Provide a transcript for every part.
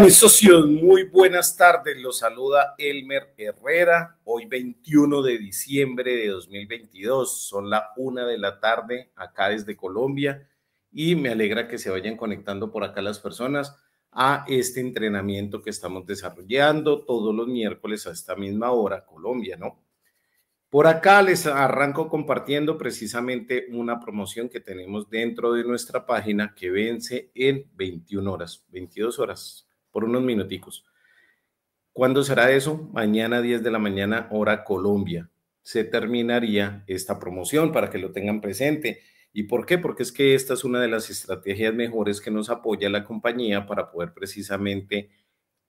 Mis socios, muy buenas tardes. Los saluda Elmer Herrera. Hoy 21 de diciembre de 2022. Son la una de la tarde acá desde Colombia y me alegra que se vayan conectando por acá las personas a este entrenamiento que estamos desarrollando todos los miércoles a esta misma hora, Colombia, ¿no? Por acá les arranco compartiendo precisamente una promoción que tenemos dentro de nuestra página que vence en 21 horas, 22 horas, por unos minuticos. ¿Cuándo será eso? Mañana 10 de la mañana, hora Colombia. Se terminaría esta promoción para que lo tengan presente. ¿Y por qué? Porque es que esta es una de las estrategias mejores que nos apoya la compañía para poder precisamente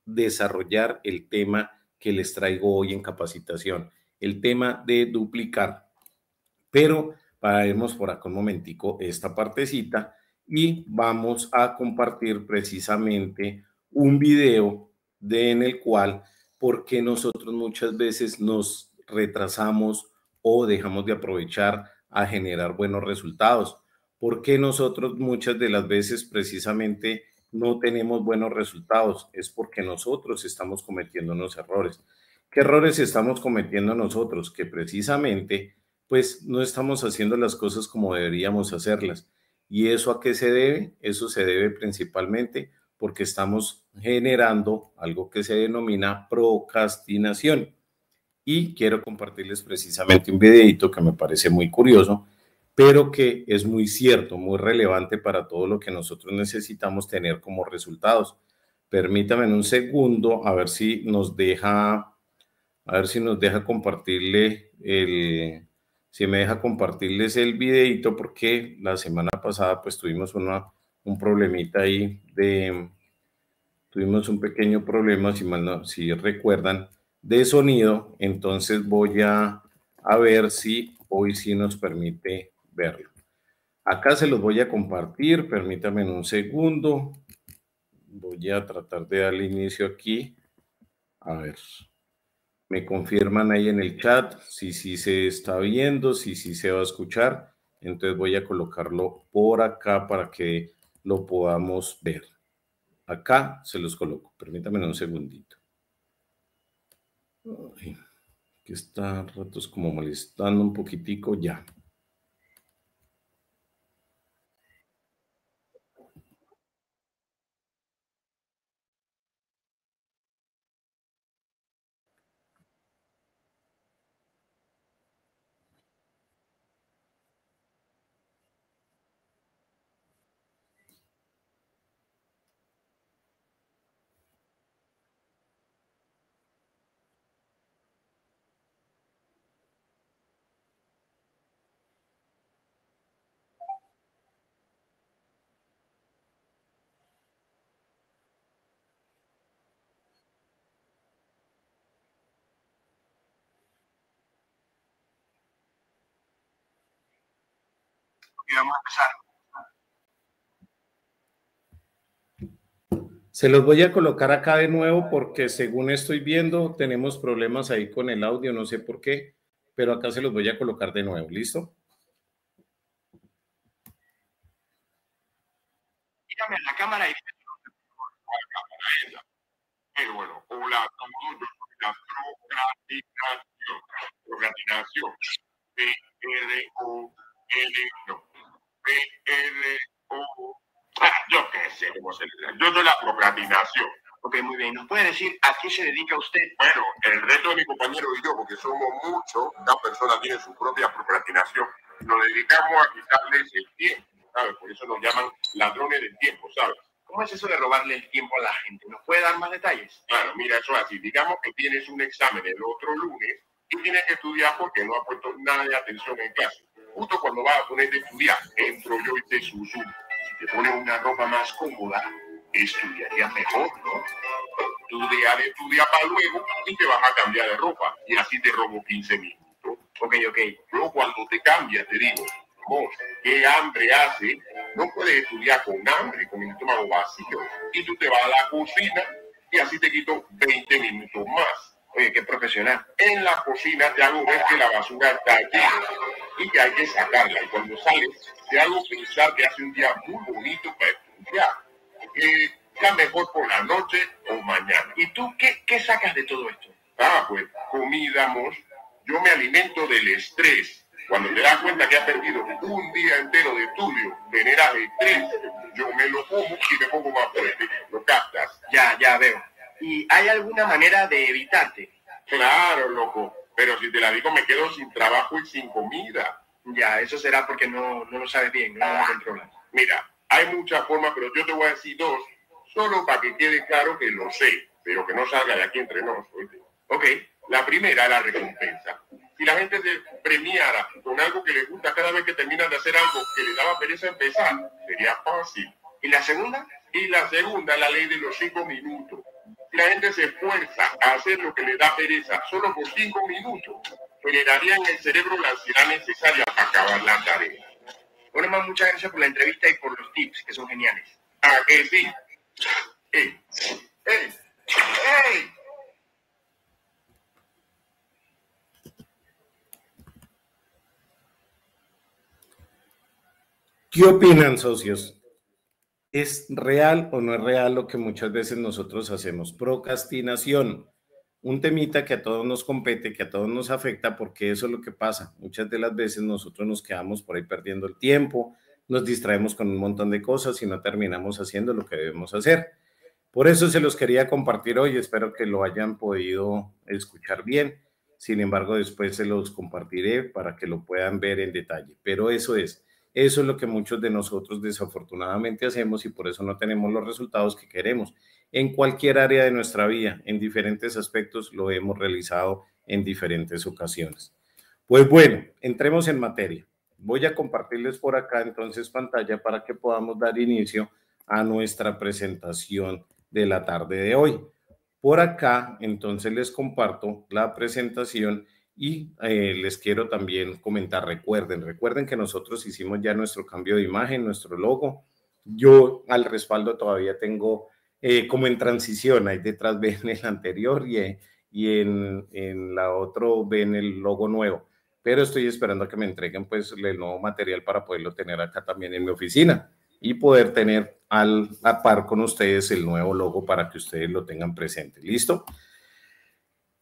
desarrollar el tema que les traigo hoy en capacitación, el tema de duplicar. Pero para por acá un momentico esta partecita y vamos a compartir precisamente un video en el cual, porque nosotros muchas veces nos retrasamos o dejamos de aprovechar a generar buenos resultados. porque nosotros muchas de las veces precisamente no tenemos buenos resultados? Es porque nosotros estamos cometiendo unos errores. ¿Qué errores estamos cometiendo nosotros? Que precisamente pues no estamos haciendo las cosas como deberíamos hacerlas. ¿Y eso a qué se debe? Eso se debe principalmente porque estamos generando algo que se denomina procrastinación. Y quiero compartirles precisamente un videito que me parece muy curioso, pero que es muy cierto, muy relevante para todo lo que nosotros necesitamos tener como resultados. Permítame en un segundo a ver si nos deja, a ver si nos deja compartirle el, si me deja compartirles el videito porque la semana pasada pues tuvimos una un problemita ahí de... Tuvimos un pequeño problema, si, mal si recuerdan, de sonido. Entonces voy a, a ver si hoy sí nos permite verlo. Acá se los voy a compartir, permítanme un segundo. Voy a tratar de darle inicio aquí. A ver, me confirman ahí en el chat si sí si se está viendo, si sí si se va a escuchar. Entonces voy a colocarlo por acá para que lo podamos ver. Acá se los coloco. Permítanme un segundito. Ay, que está ratos como molestando un poquitico ya. Y vamos a empezar. Se los voy a colocar acá de nuevo porque según estoy viendo tenemos problemas ahí con el audio, no sé por qué, pero acá se los voy a colocar de nuevo, ¿listo? Mírame la cámara y pero eh, bueno, o la procrastinación, procrastinación, P R e, O L, yo qué sé Yo soy la procrastinación. Ok, muy bien. ¿Nos puede decir a qué se dedica usted? Bueno, el reto de mi compañero y yo, porque somos muchos, cada persona tiene su propia procrastinación, nos dedicamos a quitarles el tiempo, ¿sabes? Por eso nos llaman ladrones del tiempo, ¿sabes? ¿Cómo es eso de robarle el tiempo a la gente? ¿Nos puede dar más detalles? Claro, mira, eso es así. Digamos que tienes un examen el otro lunes y tienes que estudiar porque no ha puesto nada de atención en clase justo cuando vas a ponerte de estudiar, entro yo y te susurro. Si te pones una ropa más cómoda, estudiarías mejor, ¿no? Tú deja de estudiar para luego y te vas a cambiar de ropa y así te robo 15 minutos. Ok, ok. Luego cuando te cambias te digo, vos, qué hambre hace, no puedes estudiar con hambre, con el estómago vacío. Y tú te vas a la cocina y así te quito 20 minutos más. Oye, qué profesional. En la cocina te hago ver que la basura está aquí y hay que sacarla. Y cuando sale, te hago pensar que hace un día muy bonito para estudiar. Que ya mejor por la noche o mañana. ¿Y tú qué, qué sacas de todo esto? Ah, pues comida, mos. Yo me alimento del estrés. Cuando te das cuenta que has perdido un día entero de estudio, generas estrés, yo me lo como y me pongo más fuerte. Lo captas. Ya, ya veo. ¿Y hay alguna manera de evitarte? Claro, loco. Pero si te la digo, me quedo sin trabajo y sin comida. Ya, eso será porque no, no lo sabes bien, no ah, Mira, hay muchas formas, pero yo te voy a decir dos, solo para que quede claro que lo sé, pero que no salga de aquí entre nosotros. Ok, la primera, la recompensa. Si la gente se premiara con algo que le gusta cada vez que terminas de hacer algo que le daba pereza empezar, sería fácil. Y la segunda, y la segunda, la ley de los cinco minutos la gente se esfuerza a hacer lo que le da pereza, solo por cinco minutos, generaría en el cerebro la ansiedad necesaria para acabar la tarea. Bueno, muchas gracias por la entrevista y por los tips, que son geniales. Ah, que sí. ¿Qué opinan, socios? ¿Es real o no es real lo que muchas veces nosotros hacemos? Procrastinación, un temita que a todos nos compete, que a todos nos afecta, porque eso es lo que pasa. Muchas de las veces nosotros nos quedamos por ahí perdiendo el tiempo, nos distraemos con un montón de cosas y no terminamos haciendo lo que debemos hacer. Por eso se los quería compartir hoy, espero que lo hayan podido escuchar bien. Sin embargo, después se los compartiré para que lo puedan ver en detalle. Pero eso es, eso es lo que muchos de nosotros desafortunadamente hacemos y por eso no tenemos los resultados que queremos. En cualquier área de nuestra vida, en diferentes aspectos, lo hemos realizado en diferentes ocasiones. Pues bueno, entremos en materia. Voy a compartirles por acá entonces pantalla para que podamos dar inicio a nuestra presentación de la tarde de hoy. Por acá entonces les comparto la presentación y eh, les quiero también comentar, recuerden, recuerden que nosotros hicimos ya nuestro cambio de imagen, nuestro logo. Yo al respaldo todavía tengo eh, como en transición, ahí detrás ven el anterior y, eh, y en, en, la otro ven el logo nuevo. Pero estoy esperando que me entreguen pues el nuevo material para poderlo tener acá también en mi oficina y poder tener al a par con ustedes el nuevo logo para que ustedes lo tengan presente. ¿Listo?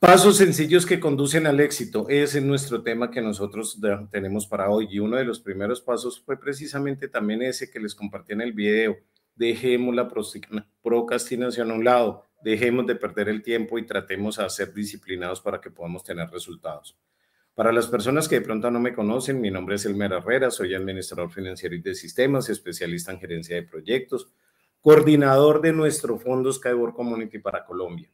Pasos sencillos que conducen al éxito es nuestro tema que nosotros tenemos para hoy y uno de los primeros pasos fue precisamente también ese que les compartí en el video. Dejemos la procrastinación a un lado, dejemos de perder el tiempo y tratemos a ser disciplinados para que podamos tener resultados. Para las personas que de pronto no me conocen, mi nombre es Elmer Herrera, soy administrador financiero y de sistemas, especialista en gerencia de proyectos, coordinador de nuestro fondo Skyboard Community para Colombia.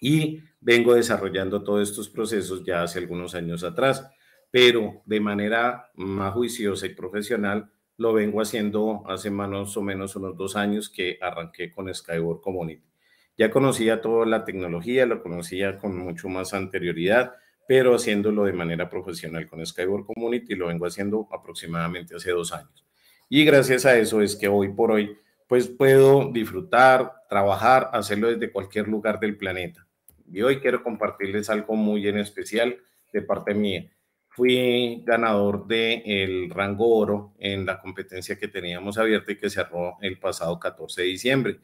Y vengo desarrollando todos estos procesos ya hace algunos años atrás, pero de manera más juiciosa y profesional lo vengo haciendo hace más o menos unos dos años que arranqué con Skyboard Community. Ya conocía toda la tecnología, lo conocía con mucho más anterioridad, pero haciéndolo de manera profesional con Skyboard Community lo vengo haciendo aproximadamente hace dos años. Y gracias a eso es que hoy por hoy pues puedo disfrutar, trabajar, hacerlo desde cualquier lugar del planeta. Y hoy quiero compartirles algo muy en especial de parte mía. Fui ganador del rango oro en la competencia que teníamos abierta y que cerró el pasado 14 de diciembre.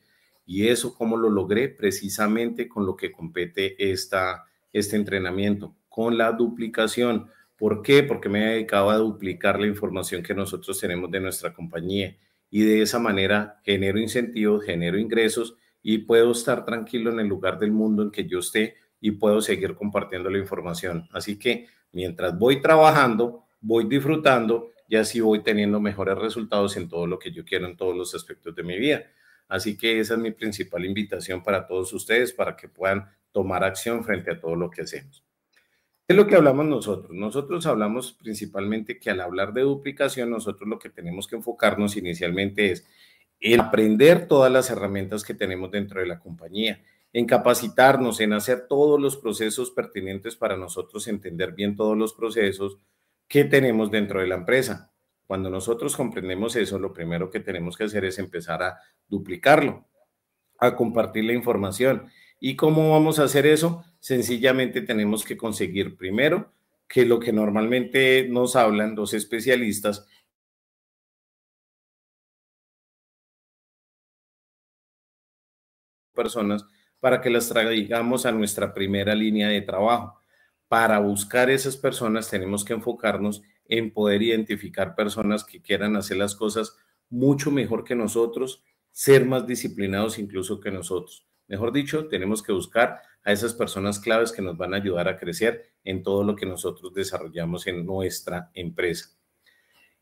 Y eso, ¿cómo lo logré? Precisamente con lo que compete esta, este entrenamiento, con la duplicación. ¿Por qué? Porque me he dedicado a duplicar la información que nosotros tenemos de nuestra compañía y de esa manera genero incentivos, genero ingresos y puedo estar tranquilo en el lugar del mundo en que yo esté y puedo seguir compartiendo la información. Así que mientras voy trabajando, voy disfrutando y así voy teniendo mejores resultados en todo lo que yo quiero, en todos los aspectos de mi vida. Así que esa es mi principal invitación para todos ustedes, para que puedan tomar acción frente a todo lo que hacemos. ¿Qué es lo que hablamos nosotros? Nosotros hablamos principalmente que al hablar de duplicación, nosotros lo que tenemos que enfocarnos inicialmente es en aprender todas las herramientas que tenemos dentro de la compañía, en capacitarnos, en hacer todos los procesos pertinentes para nosotros entender bien todos los procesos que tenemos dentro de la empresa. Cuando nosotros comprendemos eso, lo primero que tenemos que hacer es empezar a duplicarlo, a compartir la información. ¿Y cómo vamos a hacer eso? Sencillamente tenemos que conseguir primero que lo que normalmente nos hablan los especialistas personas para que las traigamos a nuestra primera línea de trabajo. Para buscar esas personas tenemos que enfocarnos en poder identificar personas que quieran hacer las cosas mucho mejor que nosotros, ser más disciplinados incluso que nosotros. Mejor dicho, tenemos que buscar a esas personas claves que nos van a ayudar a crecer en todo lo que nosotros desarrollamos en nuestra empresa.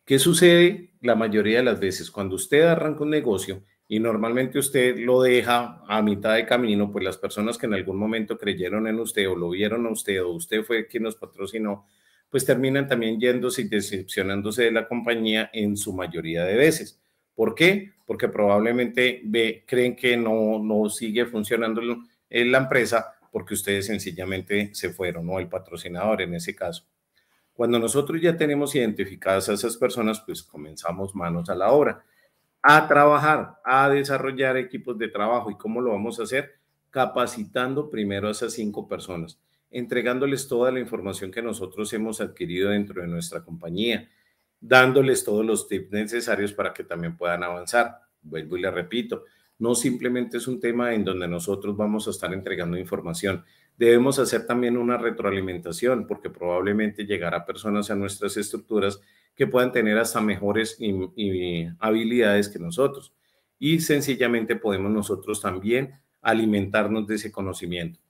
¿Qué sucede la mayoría de las veces? Cuando usted arranca un negocio, y normalmente usted lo deja a mitad de camino, pues las personas que en algún momento creyeron en usted o lo vieron a usted o usted fue quien nos patrocinó, pues terminan también yéndose y decepcionándose de la compañía en su mayoría de veces. ¿Por qué? Porque probablemente creen que no, no sigue funcionando en eh, la empresa porque ustedes sencillamente se fueron o el patrocinador en ese caso. Cuando nosotros ya tenemos identificadas a esas personas, pues comenzamos manos a la obra a trabajar, a desarrollar equipos de trabajo. ¿Y cómo lo vamos a hacer? Capacitando primero a esas cinco personas, entregándoles toda la información que nosotros hemos adquirido dentro de nuestra compañía, dándoles todos los tips necesarios para que también puedan avanzar. Vuelvo y le repito, no simplemente es un tema en donde nosotros vamos a estar entregando información. Debemos hacer también una retroalimentación porque probablemente llegará personas a nuestras estructuras que puedan tener hasta mejores habilidades que nosotros. Y sencillamente podemos nosotros también alimentarnos de ese conocimiento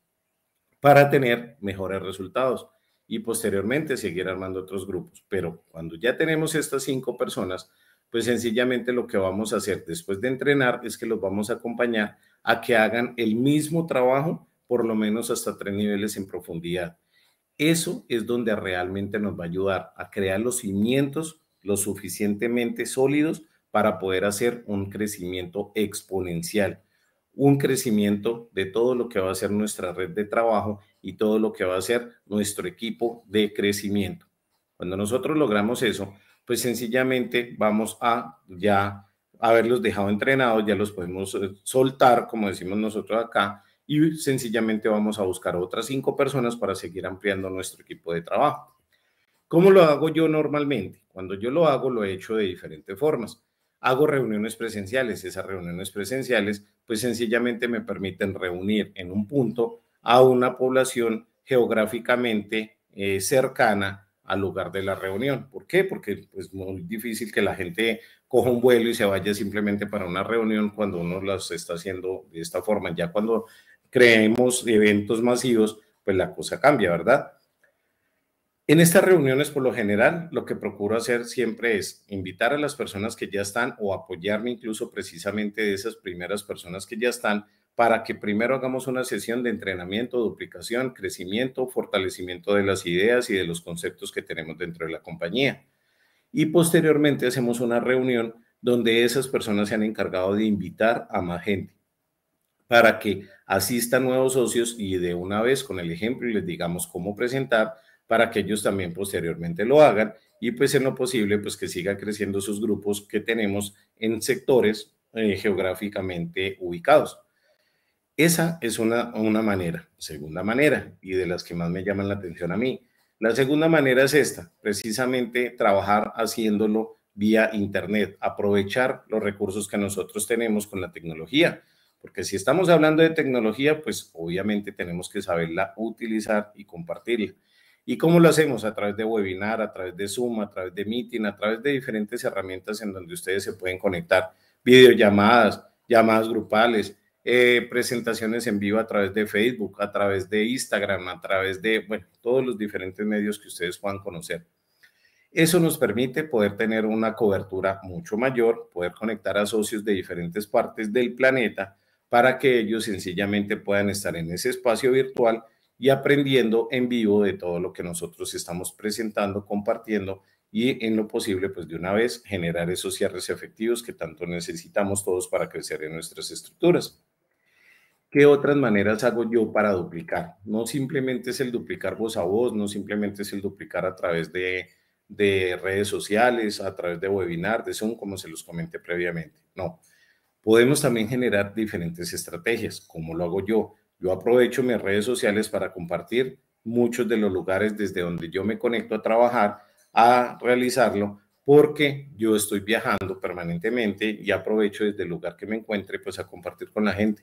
para tener mejores resultados y posteriormente seguir armando otros grupos. Pero cuando ya tenemos estas cinco personas, pues sencillamente lo que vamos a hacer después de entrenar es que los vamos a acompañar a que hagan el mismo trabajo, por lo menos hasta tres niveles en profundidad. Eso es donde realmente nos va a ayudar a crear los cimientos lo suficientemente sólidos para poder hacer un crecimiento exponencial, un crecimiento de todo lo que va a ser nuestra red de trabajo y todo lo que va a ser nuestro equipo de crecimiento. Cuando nosotros logramos eso, pues sencillamente vamos a ya haberlos dejado entrenados, ya los podemos eh, soltar, como decimos nosotros acá, y sencillamente vamos a buscar otras cinco personas para seguir ampliando nuestro equipo de trabajo. ¿Cómo lo hago yo normalmente? Cuando yo lo hago, lo he hecho de diferentes formas. Hago reuniones presenciales. Esas reuniones presenciales, pues sencillamente me permiten reunir en un punto a una población geográficamente eh, cercana al lugar de la reunión. ¿Por qué? Porque es pues, muy difícil que la gente coja un vuelo y se vaya simplemente para una reunión cuando uno las está haciendo de esta forma. Ya cuando creemos eventos masivos, pues la cosa cambia, ¿verdad? En estas reuniones, por lo general, lo que procuro hacer siempre es invitar a las personas que ya están o apoyarme incluso precisamente de esas primeras personas que ya están para que primero hagamos una sesión de entrenamiento, duplicación, crecimiento, fortalecimiento de las ideas y de los conceptos que tenemos dentro de la compañía. Y posteriormente hacemos una reunión donde esas personas se han encargado de invitar a más gente para que asistan nuevos socios y de una vez con el ejemplo y les digamos cómo presentar para que ellos también posteriormente lo hagan y pues en lo posible pues que siga creciendo esos grupos que tenemos en sectores eh, geográficamente ubicados. Esa es una, una manera, segunda manera y de las que más me llaman la atención a mí. La segunda manera es esta, precisamente trabajar haciéndolo vía Internet, aprovechar los recursos que nosotros tenemos con la tecnología. Porque si estamos hablando de tecnología, pues obviamente tenemos que saberla utilizar y compartirla. ¿Y cómo lo hacemos? A través de webinar, a través de Zoom, a través de Meeting, a través de diferentes herramientas en donde ustedes se pueden conectar, videollamadas, llamadas grupales, eh, presentaciones en vivo a través de Facebook, a través de Instagram, a través de, bueno, todos los diferentes medios que ustedes puedan conocer. Eso nos permite poder tener una cobertura mucho mayor, poder conectar a socios de diferentes partes del planeta para que ellos sencillamente puedan estar en ese espacio virtual y aprendiendo en vivo de todo lo que nosotros estamos presentando, compartiendo y en lo posible, pues de una vez, generar esos cierres efectivos que tanto necesitamos todos para crecer en nuestras estructuras. ¿Qué otras maneras hago yo para duplicar? No simplemente es el duplicar voz a voz, no simplemente es el duplicar a través de, redes sociales, a través de webinar, de Zoom, como se los comenté previamente. No, Podemos también generar diferentes estrategias, como lo hago yo. Yo aprovecho mis redes sociales para compartir muchos de los lugares desde donde yo me conecto a trabajar, a realizarlo, porque yo estoy viajando permanentemente y aprovecho desde el lugar que me encuentre, pues a compartir con la gente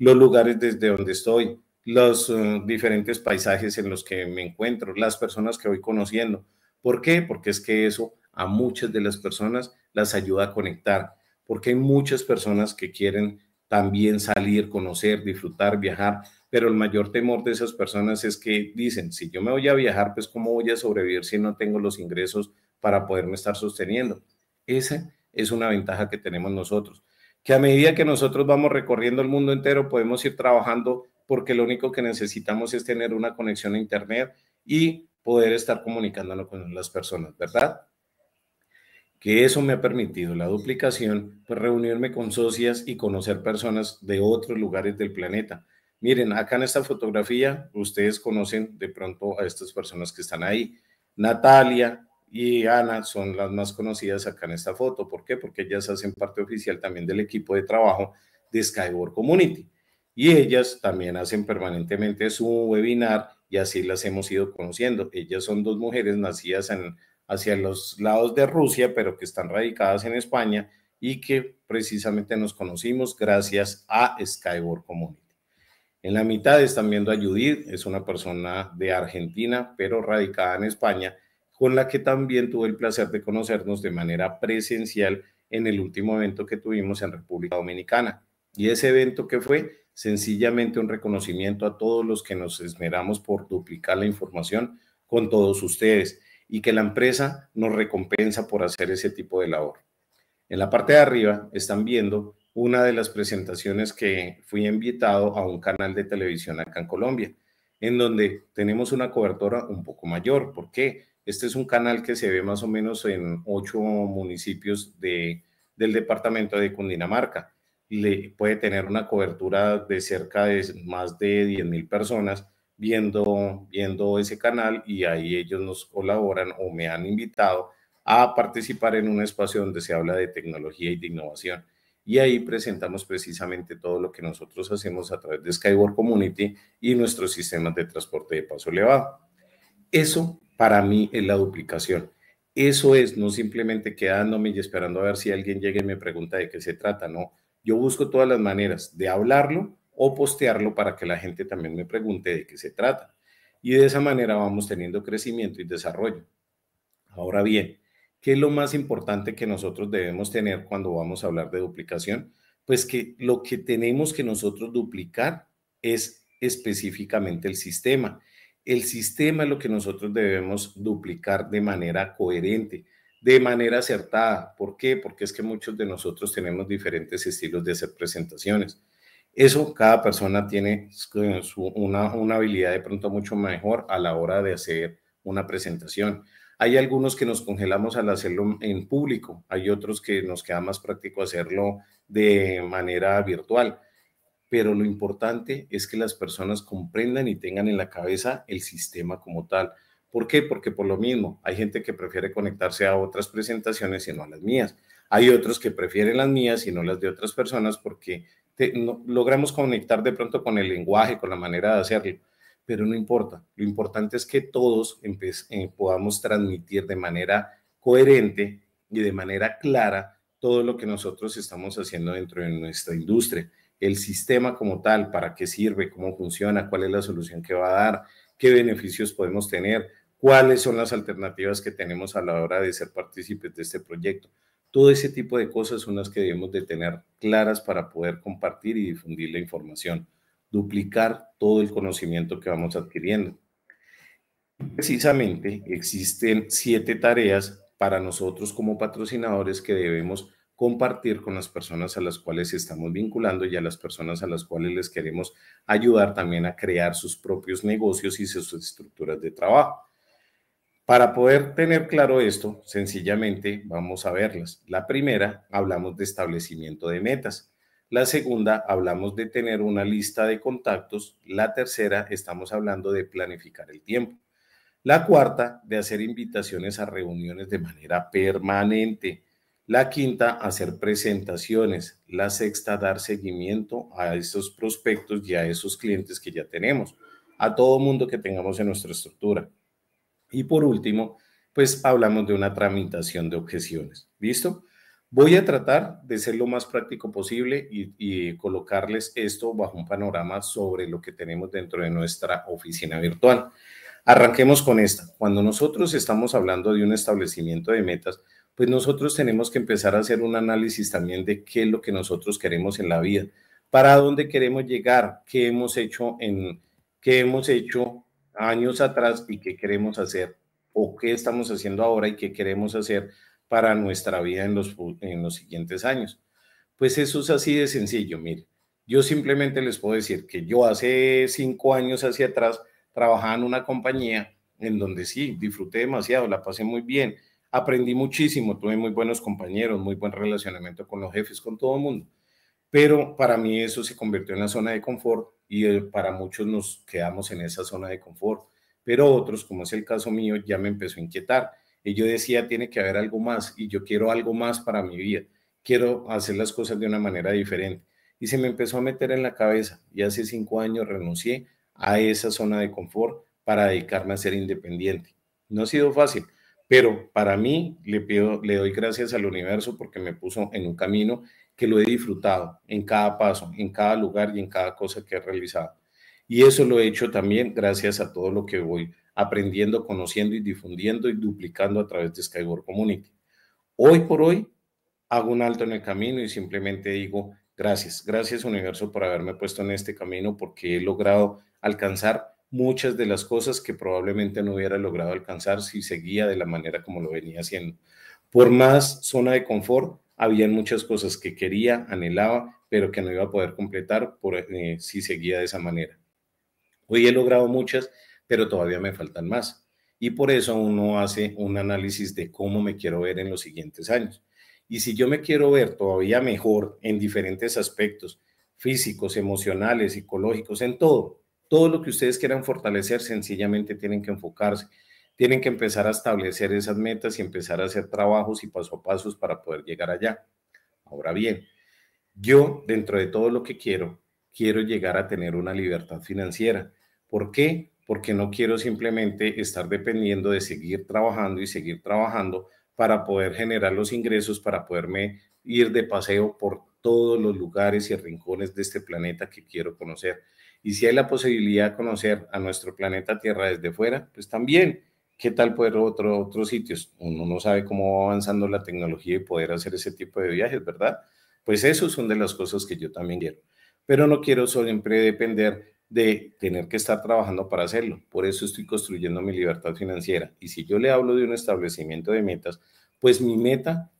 los lugares desde donde estoy, los eh, diferentes paisajes en los que me encuentro, las personas que voy conociendo. ¿Por qué? Porque es que eso a muchas de las personas las ayuda a conectar porque hay muchas personas que quieren también salir, conocer, disfrutar, viajar, pero el mayor temor de esas personas es que dicen, si yo me voy a viajar, pues cómo voy a sobrevivir si no tengo los ingresos para poderme estar sosteniendo. Esa es una ventaja que tenemos nosotros, que a medida que nosotros vamos recorriendo el mundo entero, podemos ir trabajando porque lo único que necesitamos es tener una conexión a Internet y poder estar comunicándonos con las personas, ¿verdad? que eso me ha permitido la duplicación, pues reunirme con socias y conocer personas de otros lugares del planeta. Miren, acá en esta fotografía ustedes conocen de pronto a estas personas que están ahí. Natalia y Ana son las más conocidas acá en esta foto. ¿Por qué? Porque ellas hacen parte oficial también del equipo de trabajo de Skyward Community. Y ellas también hacen permanentemente su webinar y así las hemos ido conociendo. Ellas son dos mujeres nacidas en hacia los lados de Rusia, pero que están radicadas en España y que precisamente nos conocimos gracias a Skyboard Community. En la mitad están viendo a Judith, es una persona de Argentina, pero radicada en España, con la que también tuve el placer de conocernos de manera presencial en el último evento que tuvimos en República Dominicana. Y ese evento que fue sencillamente un reconocimiento a todos los que nos esmeramos por duplicar la información con todos ustedes y que la empresa nos recompensa por hacer ese tipo de labor. En la parte de arriba están viendo una de las presentaciones que fui invitado a un canal de televisión acá en Colombia, en donde tenemos una cobertura un poco mayor. porque Este es un canal que se ve más o menos en ocho municipios del departamento de Cundinamarca. Le, puede tener una cobertura de cerca de más de 10.000 personas viendo, viendo ese canal y ahí ellos nos colaboran o me han invitado a participar en un espacio donde se habla de tecnología y de innovación. Y ahí presentamos precisamente todo lo que nosotros hacemos a través de Skyward Community y nuestros sistemas de transporte de paso elevado. Eso para mí es la duplicación. Eso es, no simplemente quedándome y esperando a ver si alguien llega y me pregunta de qué se trata, no. Yo busco todas las maneras de hablarlo o postearlo para que la gente también me pregunte de qué se trata. Y de esa manera vamos teniendo crecimiento y desarrollo. Ahora bien, ¿qué es lo más importante que nosotros debemos tener cuando vamos a hablar de duplicación? Pues que lo que tenemos que nosotros duplicar es específicamente el sistema. El sistema es lo que nosotros debemos duplicar de manera coherente, de manera acertada. ¿Por qué? Porque es que muchos de nosotros tenemos diferentes estilos de hacer presentaciones. Eso cada persona tiene eh, una, una habilidad de pronto mucho mejor a la hora de hacer una presentación. Hay algunos que nos congelamos al hacerlo en público, hay otros que nos queda más práctico hacerlo de manera virtual, pero lo importante es que las personas comprendan y tengan en la cabeza el sistema como tal. ¿Por qué? Porque por lo mismo, hay gente que prefiere conectarse a otras presentaciones y no a las mías. Hay otros que prefieren las mías y no las de otras personas porque logramos conectar de pronto con el lenguaje, con la manera de hacerlo, pero no importa. Lo importante es que todos eh, podamos transmitir de manera coherente y de manera clara todo lo que nosotros estamos haciendo dentro de nuestra industria, el sistema como tal, para qué sirve, cómo funciona, cuál es la solución que va a dar, qué beneficios podemos tener, cuáles son las alternativas que tenemos a la hora de ser partícipes de este proyecto. Todo ese tipo de cosas son las que debemos de tener claras para poder compartir y difundir la información, duplicar todo el conocimiento que vamos adquiriendo. Precisamente existen siete tareas para nosotros como patrocinadores que debemos compartir con las personas a las cuales estamos vinculando y a las personas a las cuales les queremos ayudar también a crear sus propios negocios y sus estructuras de trabajo. Para poder tener claro esto, sencillamente vamos a verlas. La primera, hablamos de establecimiento de metas. La segunda, hablamos de tener una lista de contactos. La tercera, estamos hablando de planificar el tiempo. La cuarta, de hacer invitaciones a reuniones de manera permanente. La quinta, hacer presentaciones. La sexta, dar seguimiento a esos prospectos y a esos clientes que ya tenemos, a todo mundo que tengamos en nuestra estructura. Y por último, pues hablamos de una tramitación de objeciones. ¿Listo? Voy a tratar de ser lo más práctico posible y, colocarles esto bajo un panorama sobre lo que tenemos dentro de nuestra oficina virtual. Arranquemos con esta. Cuando nosotros estamos hablando de un establecimiento de metas, pues nosotros tenemos que empezar a hacer un análisis también de qué es lo que nosotros queremos en la vida, para dónde queremos llegar, qué hemos hecho en qué hemos hecho años atrás y qué queremos hacer o qué estamos haciendo ahora y qué queremos hacer para nuestra vida en los, en los siguientes años. Pues eso es así de sencillo, mire. Yo simplemente les puedo decir que yo hace cinco años hacia atrás trabajaba en una compañía en donde sí, disfruté demasiado, la pasé muy bien, aprendí muchísimo, tuve muy buenos compañeros, muy buen relacionamiento con los jefes, con todo el mundo. Pero para mí eso se convirtió en la zona de confort y eh, para muchos nos quedamos en esa zona de confort. Pero otros, como es el caso mío, ya me empezó a inquietar. Y yo decía, tiene que haber algo más y yo quiero algo más para mi vida. Quiero hacer las cosas de una manera diferente. Y se me empezó a meter en la cabeza. Y hace cinco años renuncié a esa zona de confort para dedicarme a ser independiente. No ha sido fácil, pero para mí le, pido, le doy gracias al universo porque me puso en un camino que lo he disfrutado en cada paso, en cada lugar y en cada cosa que he realizado. Y eso lo he hecho también gracias a todo lo que voy aprendiendo, conociendo y difundiendo y duplicando a través de Skyward Community. Hoy por hoy hago un alto en el camino y simplemente digo gracias, gracias universo por haberme puesto en este camino porque he logrado alcanzar muchas de las cosas que probablemente no hubiera logrado alcanzar si seguía de la manera como lo venía haciendo. Por más zona de confort, habían muchas cosas que quería, anhelaba, pero que no iba a poder completar por, eh, si seguía de esa manera. Hoy he logrado muchas, pero todavía me faltan más. Y por eso uno hace un análisis de cómo me quiero ver en los siguientes años. Y si yo me quiero ver todavía mejor en diferentes aspectos, físicos, emocionales, psicológicos, en todo, todo lo que ustedes quieran fortalecer, sencillamente tienen que enfocarse tienen que empezar a establecer esas metas y empezar a hacer trabajos y paso a pasos para poder llegar allá. Ahora bien, yo dentro de todo lo que quiero, quiero llegar a tener una libertad financiera. ¿Por qué? Porque no quiero simplemente estar dependiendo de seguir trabajando y seguir trabajando para poder generar los ingresos, para poderme ir de paseo por todos los lugares y rincones de este planeta que quiero conocer. Y si hay la posibilidad de conocer a nuestro planeta Tierra desde fuera, pues también, ¿Qué tal poder otro, otros sitios? Uno no sabe cómo va avanzando la tecnología y poder hacer ese tipo de viajes, ¿verdad? Pues eso es una de las cosas que yo también quiero. Pero no quiero siempre depender de tener que estar trabajando para hacerlo. Por eso estoy construyendo mi libertad financiera. Y si yo le hablo de un establecimiento de metas, pues mi meta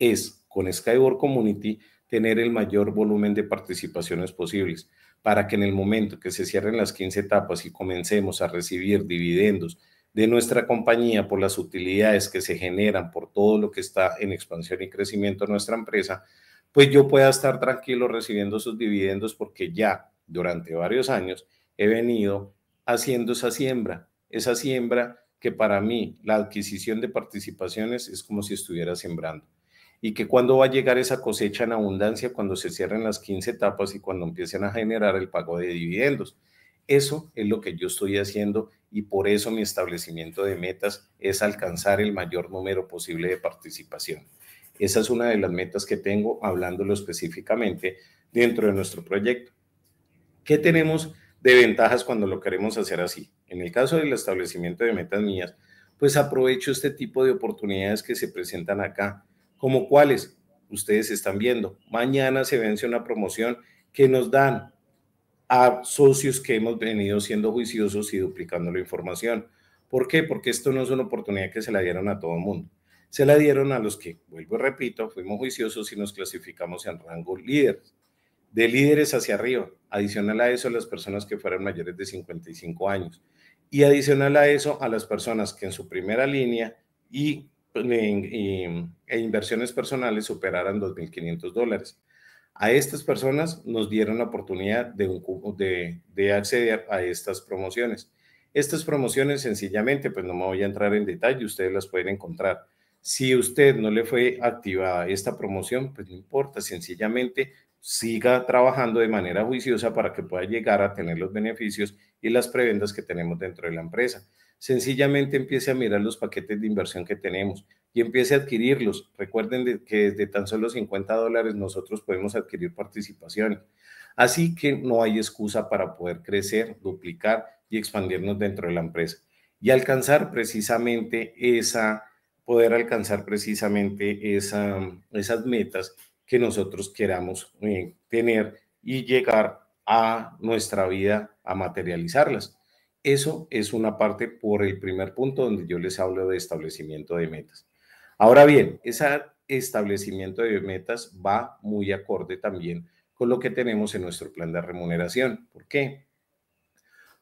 es con Skyboard Community tener el mayor volumen de participaciones posibles para que en el momento que se cierren las 15 etapas y comencemos a recibir dividendos de nuestra compañía por las utilidades que se generan por todo lo que está en expansión y crecimiento de nuestra empresa, pues yo pueda estar tranquilo recibiendo sus dividendos porque ya durante varios años he venido haciendo esa siembra, esa siembra que para mí la adquisición de participaciones es como si estuviera sembrando y que cuando va a llegar esa cosecha en abundancia cuando se cierren las 15 etapas y cuando empiecen a generar el pago de dividendos. Eso es lo que yo estoy haciendo y por eso mi establecimiento de metas es alcanzar el mayor número posible de participación. Esa es una de las metas que tengo, hablándolo específicamente dentro de nuestro proyecto. ¿Qué tenemos de ventajas cuando lo queremos hacer así? En el caso del establecimiento de metas mías, pues aprovecho este tipo de oportunidades que se presentan acá, como cuáles ustedes están viendo. Mañana se vence una promoción que nos dan a socios que hemos venido siendo juiciosos y duplicando la información. ¿Por qué? Porque esto no es una oportunidad que se la dieron a todo el mundo. Se la dieron a los que, vuelvo y repito, fuimos juiciosos y nos clasificamos en rango líder, de líderes hacia arriba. Adicional a eso, las personas que fueran mayores de 55 años. Y adicional a eso, a las personas que en su primera línea y, pues, e inversiones personales superaran 2.500 dólares. A estas personas nos dieron la oportunidad de, de, acceder a estas promociones. Estas promociones sencillamente, pues no me voy a entrar en detalle, ustedes las pueden encontrar. Si usted no le fue activada esta promoción, pues no importa, sencillamente siga trabajando de manera juiciosa para que pueda llegar a tener los beneficios y las prebendas que tenemos dentro de la empresa. Sencillamente empiece a mirar los paquetes de inversión que tenemos y empiece a adquirirlos. Recuerden que desde tan solo 50 dólares nosotros podemos adquirir participaciones. Así que no hay excusa para poder crecer, duplicar y expandirnos dentro de la empresa y alcanzar precisamente esa, poder alcanzar precisamente esa, esas metas que nosotros queramos eh, tener y llegar a nuestra vida a materializarlas. Eso es una parte por el primer punto donde yo les hablo de establecimiento de metas. Ahora bien, ese establecimiento de metas va muy acorde también con lo que tenemos en nuestro plan de remuneración. ¿Por qué?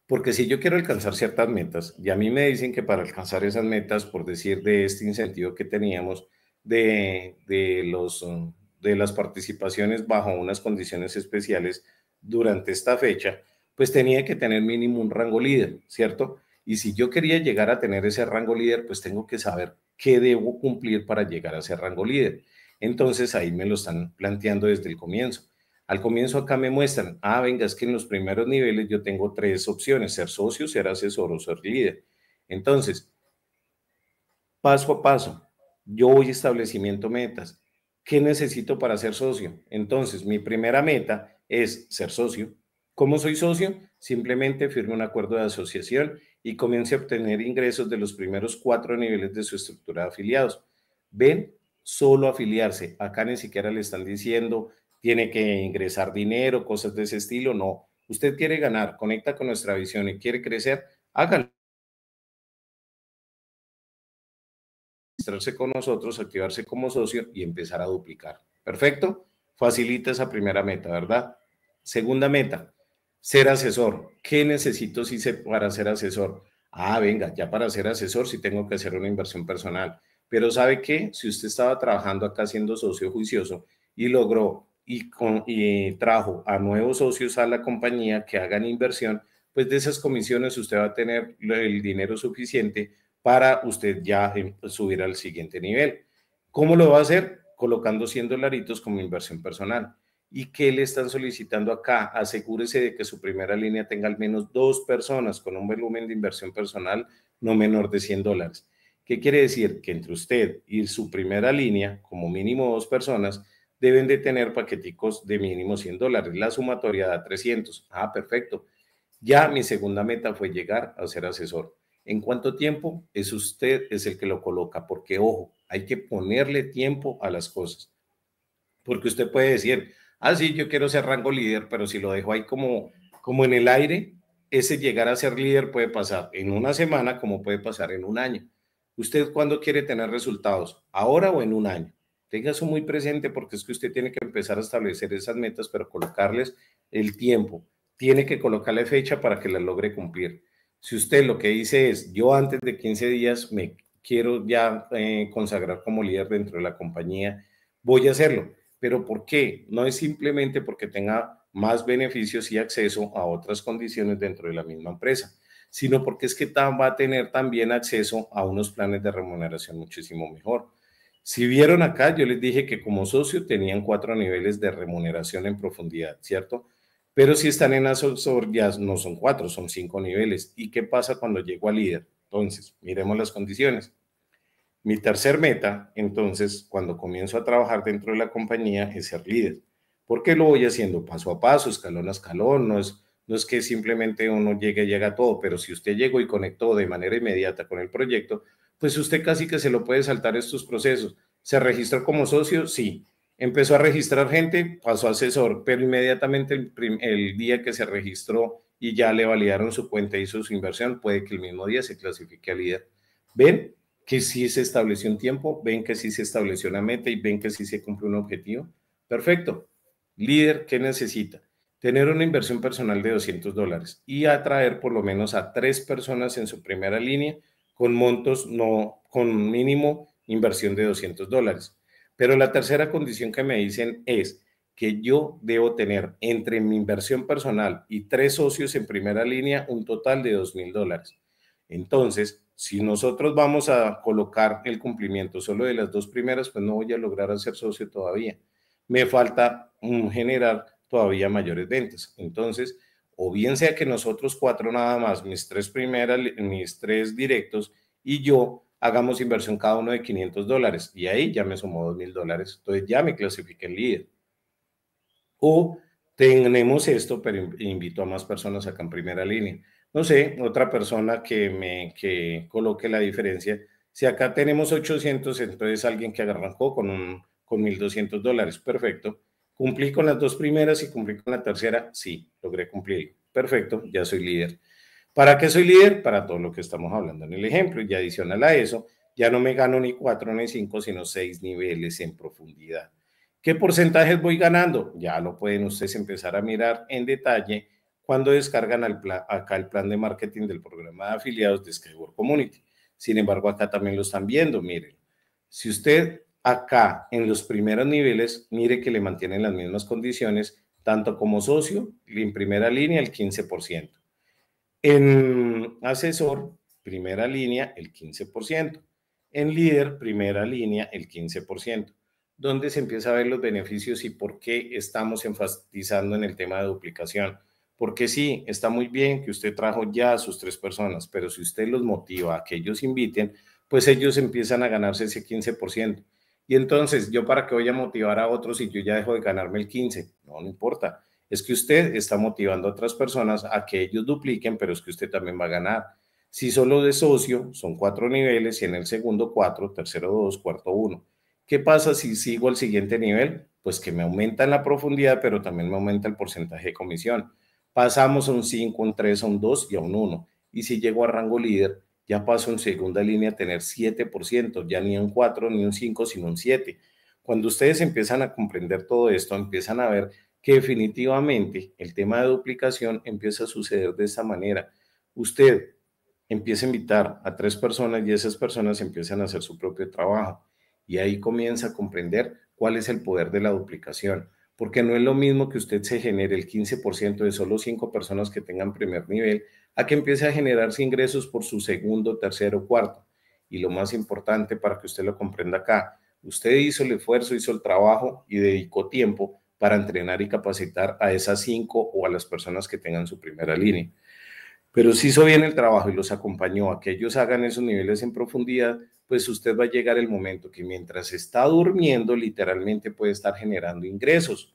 Porque si yo quiero alcanzar ciertas metas y a mí me dicen que para alcanzar esas metas, por decir de este incentivo que teníamos de, los, de las participaciones bajo unas condiciones especiales durante esta fecha, pues tenía que tener mínimo un rango líder, ¿cierto? Y si yo quería llegar a tener ese rango líder, pues tengo que saber ¿Qué debo cumplir para llegar a ser rango líder. Entonces ahí me lo están planteando desde el comienzo. Al comienzo acá me muestran, ah, venga, es que en los primeros niveles yo tengo tres opciones, ser socio, ser asesor o ser líder. Entonces, paso a paso, yo voy establecimiento metas. ¿Qué necesito para ser socio? Entonces, mi primera meta es ser socio. ¿Cómo soy socio? Simplemente firmo un acuerdo de asociación y comience a obtener ingresos de los primeros cuatro niveles de su estructura de afiliados. Ven, solo afiliarse. Acá ni siquiera le están diciendo tiene que ingresar dinero, cosas de ese estilo. No, usted quiere ganar, conecta con nuestra visión y quiere crecer, hágalo. Registrarse con nosotros, activarse como socio y empezar a duplicar. Perfecto. Facilita esa primera meta, ¿verdad? Segunda meta, ser asesor. ¿Qué necesito si para ser asesor? Ah, venga, ya para ser asesor sí tengo que hacer una inversión personal. Pero ¿sabe qué? Si usted estaba trabajando acá siendo socio juicioso y logró y, con, y trajo a nuevos socios a la compañía que hagan inversión, pues de esas comisiones usted va a tener el dinero suficiente para usted ya em, subir al siguiente nivel. ¿Cómo lo va a hacer? Colocando 100 dolaritos como inversión personal. ¿Y qué le están solicitando acá? Asegúrese de que su primera línea tenga al menos dos personas con un volumen de inversión personal no menor de 100 dólares. ¿Qué quiere decir? Que entre usted y su primera línea, como mínimo dos personas, deben de tener paqueticos de mínimo 100 dólares. La sumatoria da 300. Ah, perfecto. Ya mi segunda meta fue llegar a ser asesor. ¿En cuánto tiempo? Es usted es el que lo coloca, porque ojo, hay que ponerle tiempo a las cosas. Porque usted puede decir, ah, sí, yo quiero ser rango líder, pero si lo dejo ahí como, como en el aire, ese llegar a ser líder puede pasar en una semana como puede pasar en un año. ¿Usted cuándo quiere tener resultados? ¿Ahora o en un año? Tenga eso muy presente porque es que usted tiene que empezar a establecer esas metas, pero colocarles el tiempo. Tiene que colocarle fecha para que la logre cumplir. Si usted lo que dice es, yo antes de 15 días me quiero ya eh, consagrar como líder dentro de la compañía, voy a hacerlo pero ¿por qué? No es simplemente porque tenga más beneficios y acceso a otras condiciones dentro de la misma empresa, sino porque es que va a tener también acceso a unos planes de remuneración muchísimo mejor. Si vieron acá, yo les dije que como socio tenían cuatro niveles de remuneración en profundidad, ¿cierto? Pero si están en asesor ya no son cuatro, son cinco niveles. ¿Y qué pasa cuando llego al líder? Entonces, miremos las condiciones. Mi tercer meta, entonces, cuando comienzo a trabajar dentro de la compañía, es ser líder. ¿Por qué lo voy haciendo paso a paso, escalón a escalón, no es, no es que simplemente uno llegue y llega a todo, pero si usted llegó y conectó de manera inmediata con el proyecto, pues usted casi que se lo puede saltar estos procesos. ¿Se registró como socio? Sí. Empezó a registrar gente, pasó a asesor, pero inmediatamente el, día que se registró y ya le validaron su cuenta y hizo su inversión, puede que el mismo día se clasifique a líder. ¿Ven? que sí se estableció un tiempo, ven que sí se estableció una meta y ven que sí se cumple un objetivo. Perfecto. Líder, ¿qué necesita? Tener una inversión personal de 200 dólares y atraer por lo menos a tres personas en su primera línea con montos no, con mínimo inversión de 200 dólares. Pero la tercera condición que me dicen es que yo debo tener entre mi inversión personal y tres socios en primera línea un total de 2,000 mil dólares. Entonces, si nosotros vamos a colocar el cumplimiento solo de las dos primeras, pues no voy a lograr hacer socio todavía. Me falta generar todavía mayores ventas. Entonces, o bien sea que nosotros cuatro nada más, mis tres primeras, mis tres directos y yo hagamos inversión cada uno de 500 dólares y ahí ya me sumó 2 mil dólares, entonces ya me clasifique en líder. O tenemos esto, pero invito a más personas acá en primera línea no sé, otra persona que me coloque la diferencia. Si acá tenemos 800, entonces alguien que arrancó con, un, con 1.200 dólares, perfecto. ¿Cumplí con las dos primeras y cumplí con la tercera? Sí, logré cumplir. Perfecto, ya soy líder. ¿Para qué soy líder? Para todo lo que estamos hablando en el ejemplo. Y adicional a eso, ya no me gano ni cuatro ni cinco, sino seis niveles en profundidad. ¿Qué porcentajes voy ganando? Ya lo pueden ustedes empezar a mirar en detalle cuando descargan acá el plan de marketing del programa de afiliados de Skyward Community. Sin embargo, acá también lo están viendo, miren. Si usted acá en los primeros niveles, mire que le mantienen las mismas condiciones, tanto como socio, en primera línea el 15%. En asesor, primera línea el 15%. En líder, primera línea el 15%. Donde se empieza a ver los beneficios y por qué estamos enfatizando en el tema de duplicación porque sí, está muy bien que usted trajo ya a sus tres personas, pero si usted los motiva a que ellos inviten, pues ellos empiezan a ganarse ese 15%. Y entonces, ¿yo para qué voy a motivar a otros si yo ya dejo de ganarme el 15%? No, no importa. Es que usted está motivando a otras personas a que ellos dupliquen, pero es que usted también va a ganar. Si solo de socio son cuatro niveles y en el segundo cuatro, tercero dos, cuarto uno. ¿Qué pasa si sigo al siguiente nivel? Pues que me aumenta en la profundidad, pero también me aumenta el porcentaje de comisión pasamos a un 5, un 3, a un 2 y a un 1. Y si llego a rango líder, ya paso en segunda línea a tener 7%, ya ni un 4, ni un 5, sino un 7. Cuando ustedes empiezan a comprender todo esto, empiezan a ver que definitivamente el tema de duplicación empieza a suceder de esa manera. Usted empieza a invitar a tres personas y esas personas empiezan a hacer su propio trabajo. Y ahí comienza a comprender cuál es el poder de la duplicación porque no es lo mismo que usted se genere el 15% de solo cinco personas que tengan primer nivel a que empiece a generarse ingresos por su segundo, tercero, cuarto. Y lo más importante para que usted lo comprenda acá, usted hizo el esfuerzo, hizo el trabajo y dedicó tiempo para entrenar y capacitar a esas cinco o a las personas que tengan su primera línea pero si hizo bien el trabajo y los acompañó a que ellos hagan esos niveles en profundidad, pues usted va a llegar el momento que mientras está durmiendo, literalmente puede estar generando ingresos.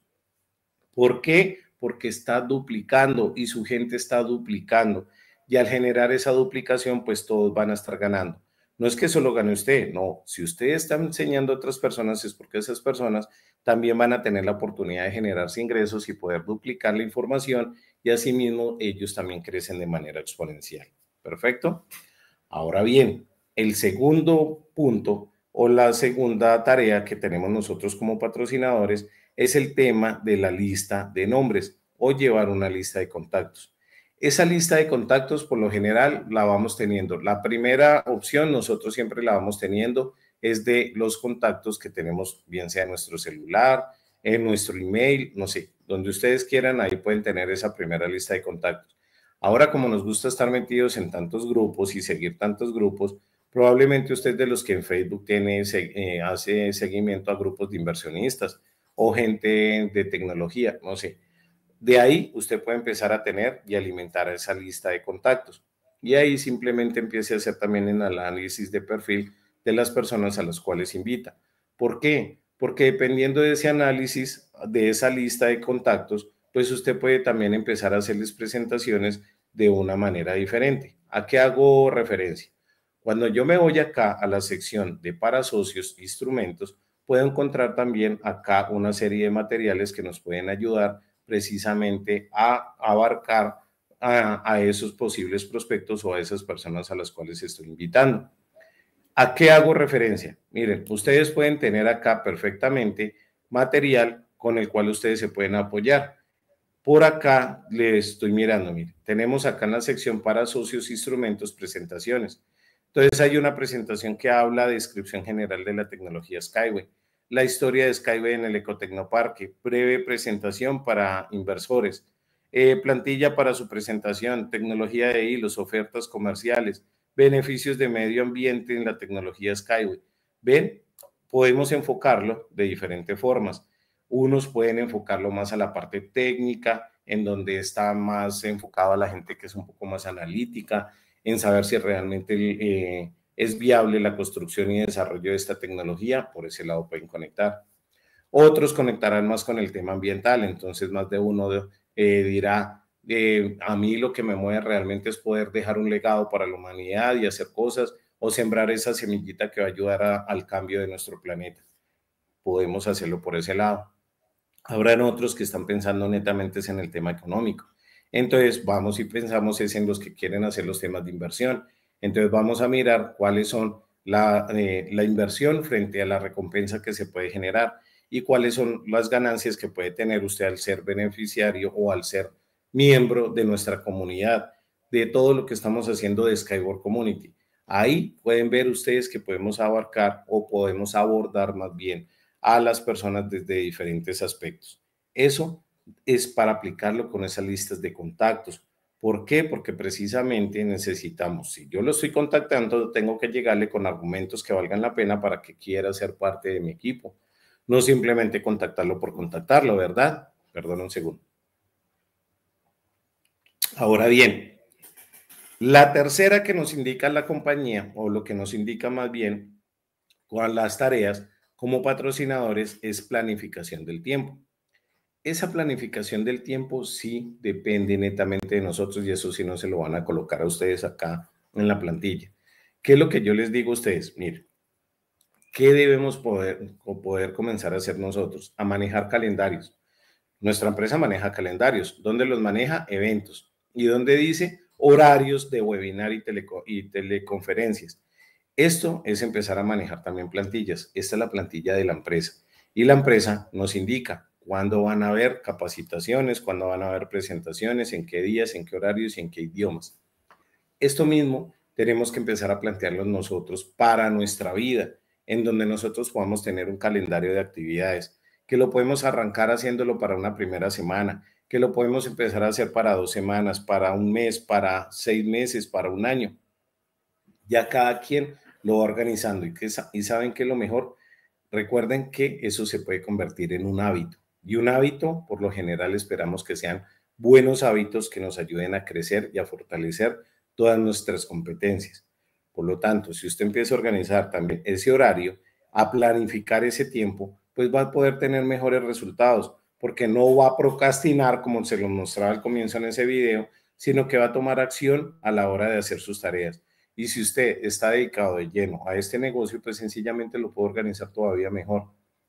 ¿Por qué? Porque está duplicando y su gente está duplicando. Y al generar esa duplicación, pues todos van a estar ganando. No es que solo gane usted, no. Si usted está enseñando a otras personas, es porque esas personas también van a tener la oportunidad de generarse ingresos y poder duplicar la información y mismo ellos también crecen de manera exponencial. Perfecto. Ahora bien, el segundo punto o la segunda tarea que tenemos nosotros como patrocinadores es el tema de la lista de nombres o llevar una lista de contactos. Esa lista de contactos por lo general la vamos teniendo. La primera opción nosotros siempre la vamos teniendo es de los contactos que tenemos, bien sea en nuestro celular, en nuestro email, no sé, donde ustedes quieran, ahí pueden tener esa primera lista de contactos. Ahora, como nos gusta estar metidos en tantos grupos y seguir tantos grupos, probablemente usted de los que en Facebook tiene, eh, hace seguimiento a grupos de inversionistas o gente de tecnología, no sé. De ahí usted puede empezar a tener y alimentar esa lista de contactos. Y ahí simplemente empiece a hacer también el análisis de perfil de las personas a las cuales invita. ¿Por qué? Porque dependiendo de ese análisis, de esa lista de contactos, pues usted puede también empezar a hacerles presentaciones de una manera diferente. ¿A qué hago referencia? Cuando yo me voy acá a la sección de para socios, instrumentos, puedo encontrar también acá una serie de materiales que nos pueden ayudar precisamente a abarcar a, esos posibles prospectos o a esas personas a las cuales estoy invitando. ¿A qué hago referencia? Miren, ustedes pueden tener acá perfectamente material con el cual ustedes se pueden apoyar. Por acá le estoy mirando, mire, tenemos acá en la sección para socios, instrumentos, presentaciones. Entonces hay una presentación que habla de descripción general de la tecnología Skyway, la historia de Skyway en el Ecotecnoparque, breve presentación para inversores, eh, plantilla para su presentación, tecnología de hilos, ofertas comerciales, beneficios de medio ambiente en la tecnología Skyway. Ven, podemos enfocarlo de diferentes formas. Unos pueden enfocarlo más a la parte técnica, en donde está más enfocado a la gente que es un poco más analítica, en saber si realmente eh, es viable la construcción y desarrollo de esta tecnología. Por ese lado pueden conectar. Otros conectarán más con el tema ambiental, entonces más de uno eh, dirá, eh, a mí lo que me mueve realmente es poder dejar un legado para la humanidad y hacer cosas o sembrar esa semillita que va a ayudar al cambio de nuestro planeta. Podemos hacerlo por ese lado. Habrán otros que están pensando netamente en el tema económico. Entonces, vamos y pensamos es en los que quieren hacer los temas de inversión. Entonces, vamos a mirar cuáles son la, eh, la inversión frente a la recompensa que se puede generar y cuáles son las ganancias que puede tener usted al ser beneficiario o al ser miembro de nuestra comunidad, de todo lo que estamos haciendo de Skyward Community. Ahí pueden ver ustedes que podemos abarcar o podemos abordar más bien a las personas desde diferentes aspectos. Eso es para aplicarlo con esas listas de contactos. ¿Por qué? Porque precisamente necesitamos, si yo lo estoy contactando, tengo que llegarle con argumentos que valgan la pena para que quiera ser parte de mi equipo. No simplemente contactarlo por contactarlo, ¿verdad? Perdón un segundo. Ahora bien, la tercera que nos indica la compañía, o lo que nos indica más bien, con las tareas, como patrocinadores es planificación del tiempo. Esa planificación del tiempo sí depende netamente de nosotros y eso sí no se lo van a colocar a ustedes acá en la plantilla. ¿Qué es lo que yo les digo a ustedes? Mire, ¿qué debemos poder, poder comenzar a hacer nosotros? A manejar calendarios. Nuestra empresa maneja calendarios. ¿Dónde los maneja? Eventos. ¿Y dónde dice? Horarios de webinar y, y teleconferencias. Esto es empezar a manejar también plantillas. Esta es la plantilla de la empresa y la empresa nos indica cuándo van a haber capacitaciones, cuándo van a haber presentaciones, en qué días, en qué horarios y en qué idiomas. Esto mismo tenemos que empezar a plantearlo nosotros para nuestra vida, en donde nosotros podamos tener un calendario de actividades, que lo podemos arrancar haciéndolo para una primera semana, que lo podemos empezar a hacer para dos semanas, para un mes, para seis meses, para un año ya cada quien lo va organizando y, que, y saben que lo mejor, recuerden que eso se puede convertir en un hábito. Y un hábito, por lo general, esperamos que sean buenos hábitos que nos ayuden a crecer y a fortalecer todas nuestras competencias. Por lo tanto, si usted empieza a organizar también ese horario, a planificar ese tiempo, pues va a poder tener mejores resultados, porque no va a procrastinar, como se lo mostraba al comienzo en ese video, sino que va a tomar acción a la hora de hacer sus tareas. Y si usted está dedicado de lleno a este negocio, pues sencillamente lo puedo organizar todavía mejor.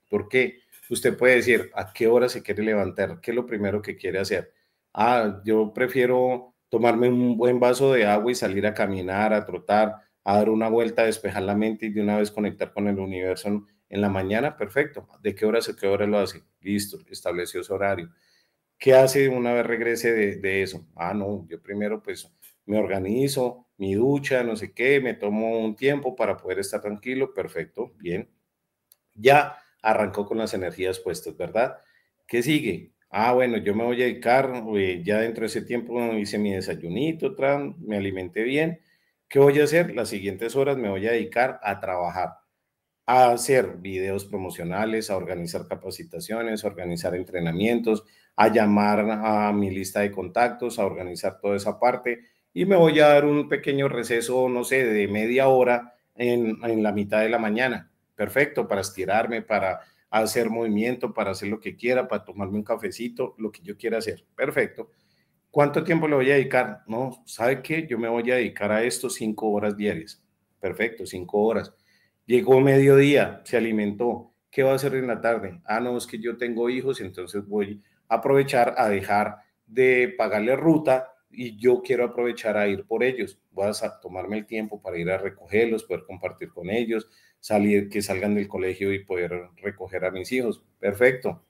¿Por qué? Usted puede decir a qué hora se quiere levantar, qué es lo primero que quiere hacer. Ah, yo prefiero tomarme un buen vaso de agua y salir a caminar, a trotar, a dar una vuelta, a despejar la mente y de una vez conectar con el universo en, la mañana. Perfecto. ¿De qué hora a qué hora lo hace? Listo, estableció su horario. ¿Qué hace una vez regrese de eso? Ah, no, yo primero pues me organizo, mi ducha, no sé qué, me tomo un tiempo para poder estar tranquilo, perfecto, bien. Ya arrancó con las energías puestas, ¿verdad? ¿Qué sigue? Ah, bueno, yo me voy a dedicar, eh, ya dentro de ese tiempo hice mi desayunito, me alimenté bien. ¿Qué voy a hacer? Las siguientes horas me voy a dedicar a trabajar, a hacer videos promocionales, a organizar capacitaciones, a organizar entrenamientos, a llamar a mi lista de contactos, a organizar toda esa parte, y me voy a dar un pequeño receso, no sé, de media hora en, en la mitad de la mañana. Perfecto, para estirarme, para hacer movimiento, para hacer lo que quiera, para tomarme un cafecito, lo que yo quiera hacer. Perfecto. ¿Cuánto tiempo le voy a dedicar? No, ¿sabe qué? Yo me voy a dedicar a esto cinco horas diarias. Perfecto, cinco horas. Llegó mediodía, se alimentó. ¿Qué va a hacer en la tarde? Ah, no, es que yo tengo hijos, entonces voy a aprovechar a dejar de pagarle ruta y yo quiero aprovechar a ir por ellos. Voy a tomarme el tiempo para ir a recogerlos, poder compartir con ellos, salir, que salgan del colegio y poder recoger a mis hijos. Perfecto.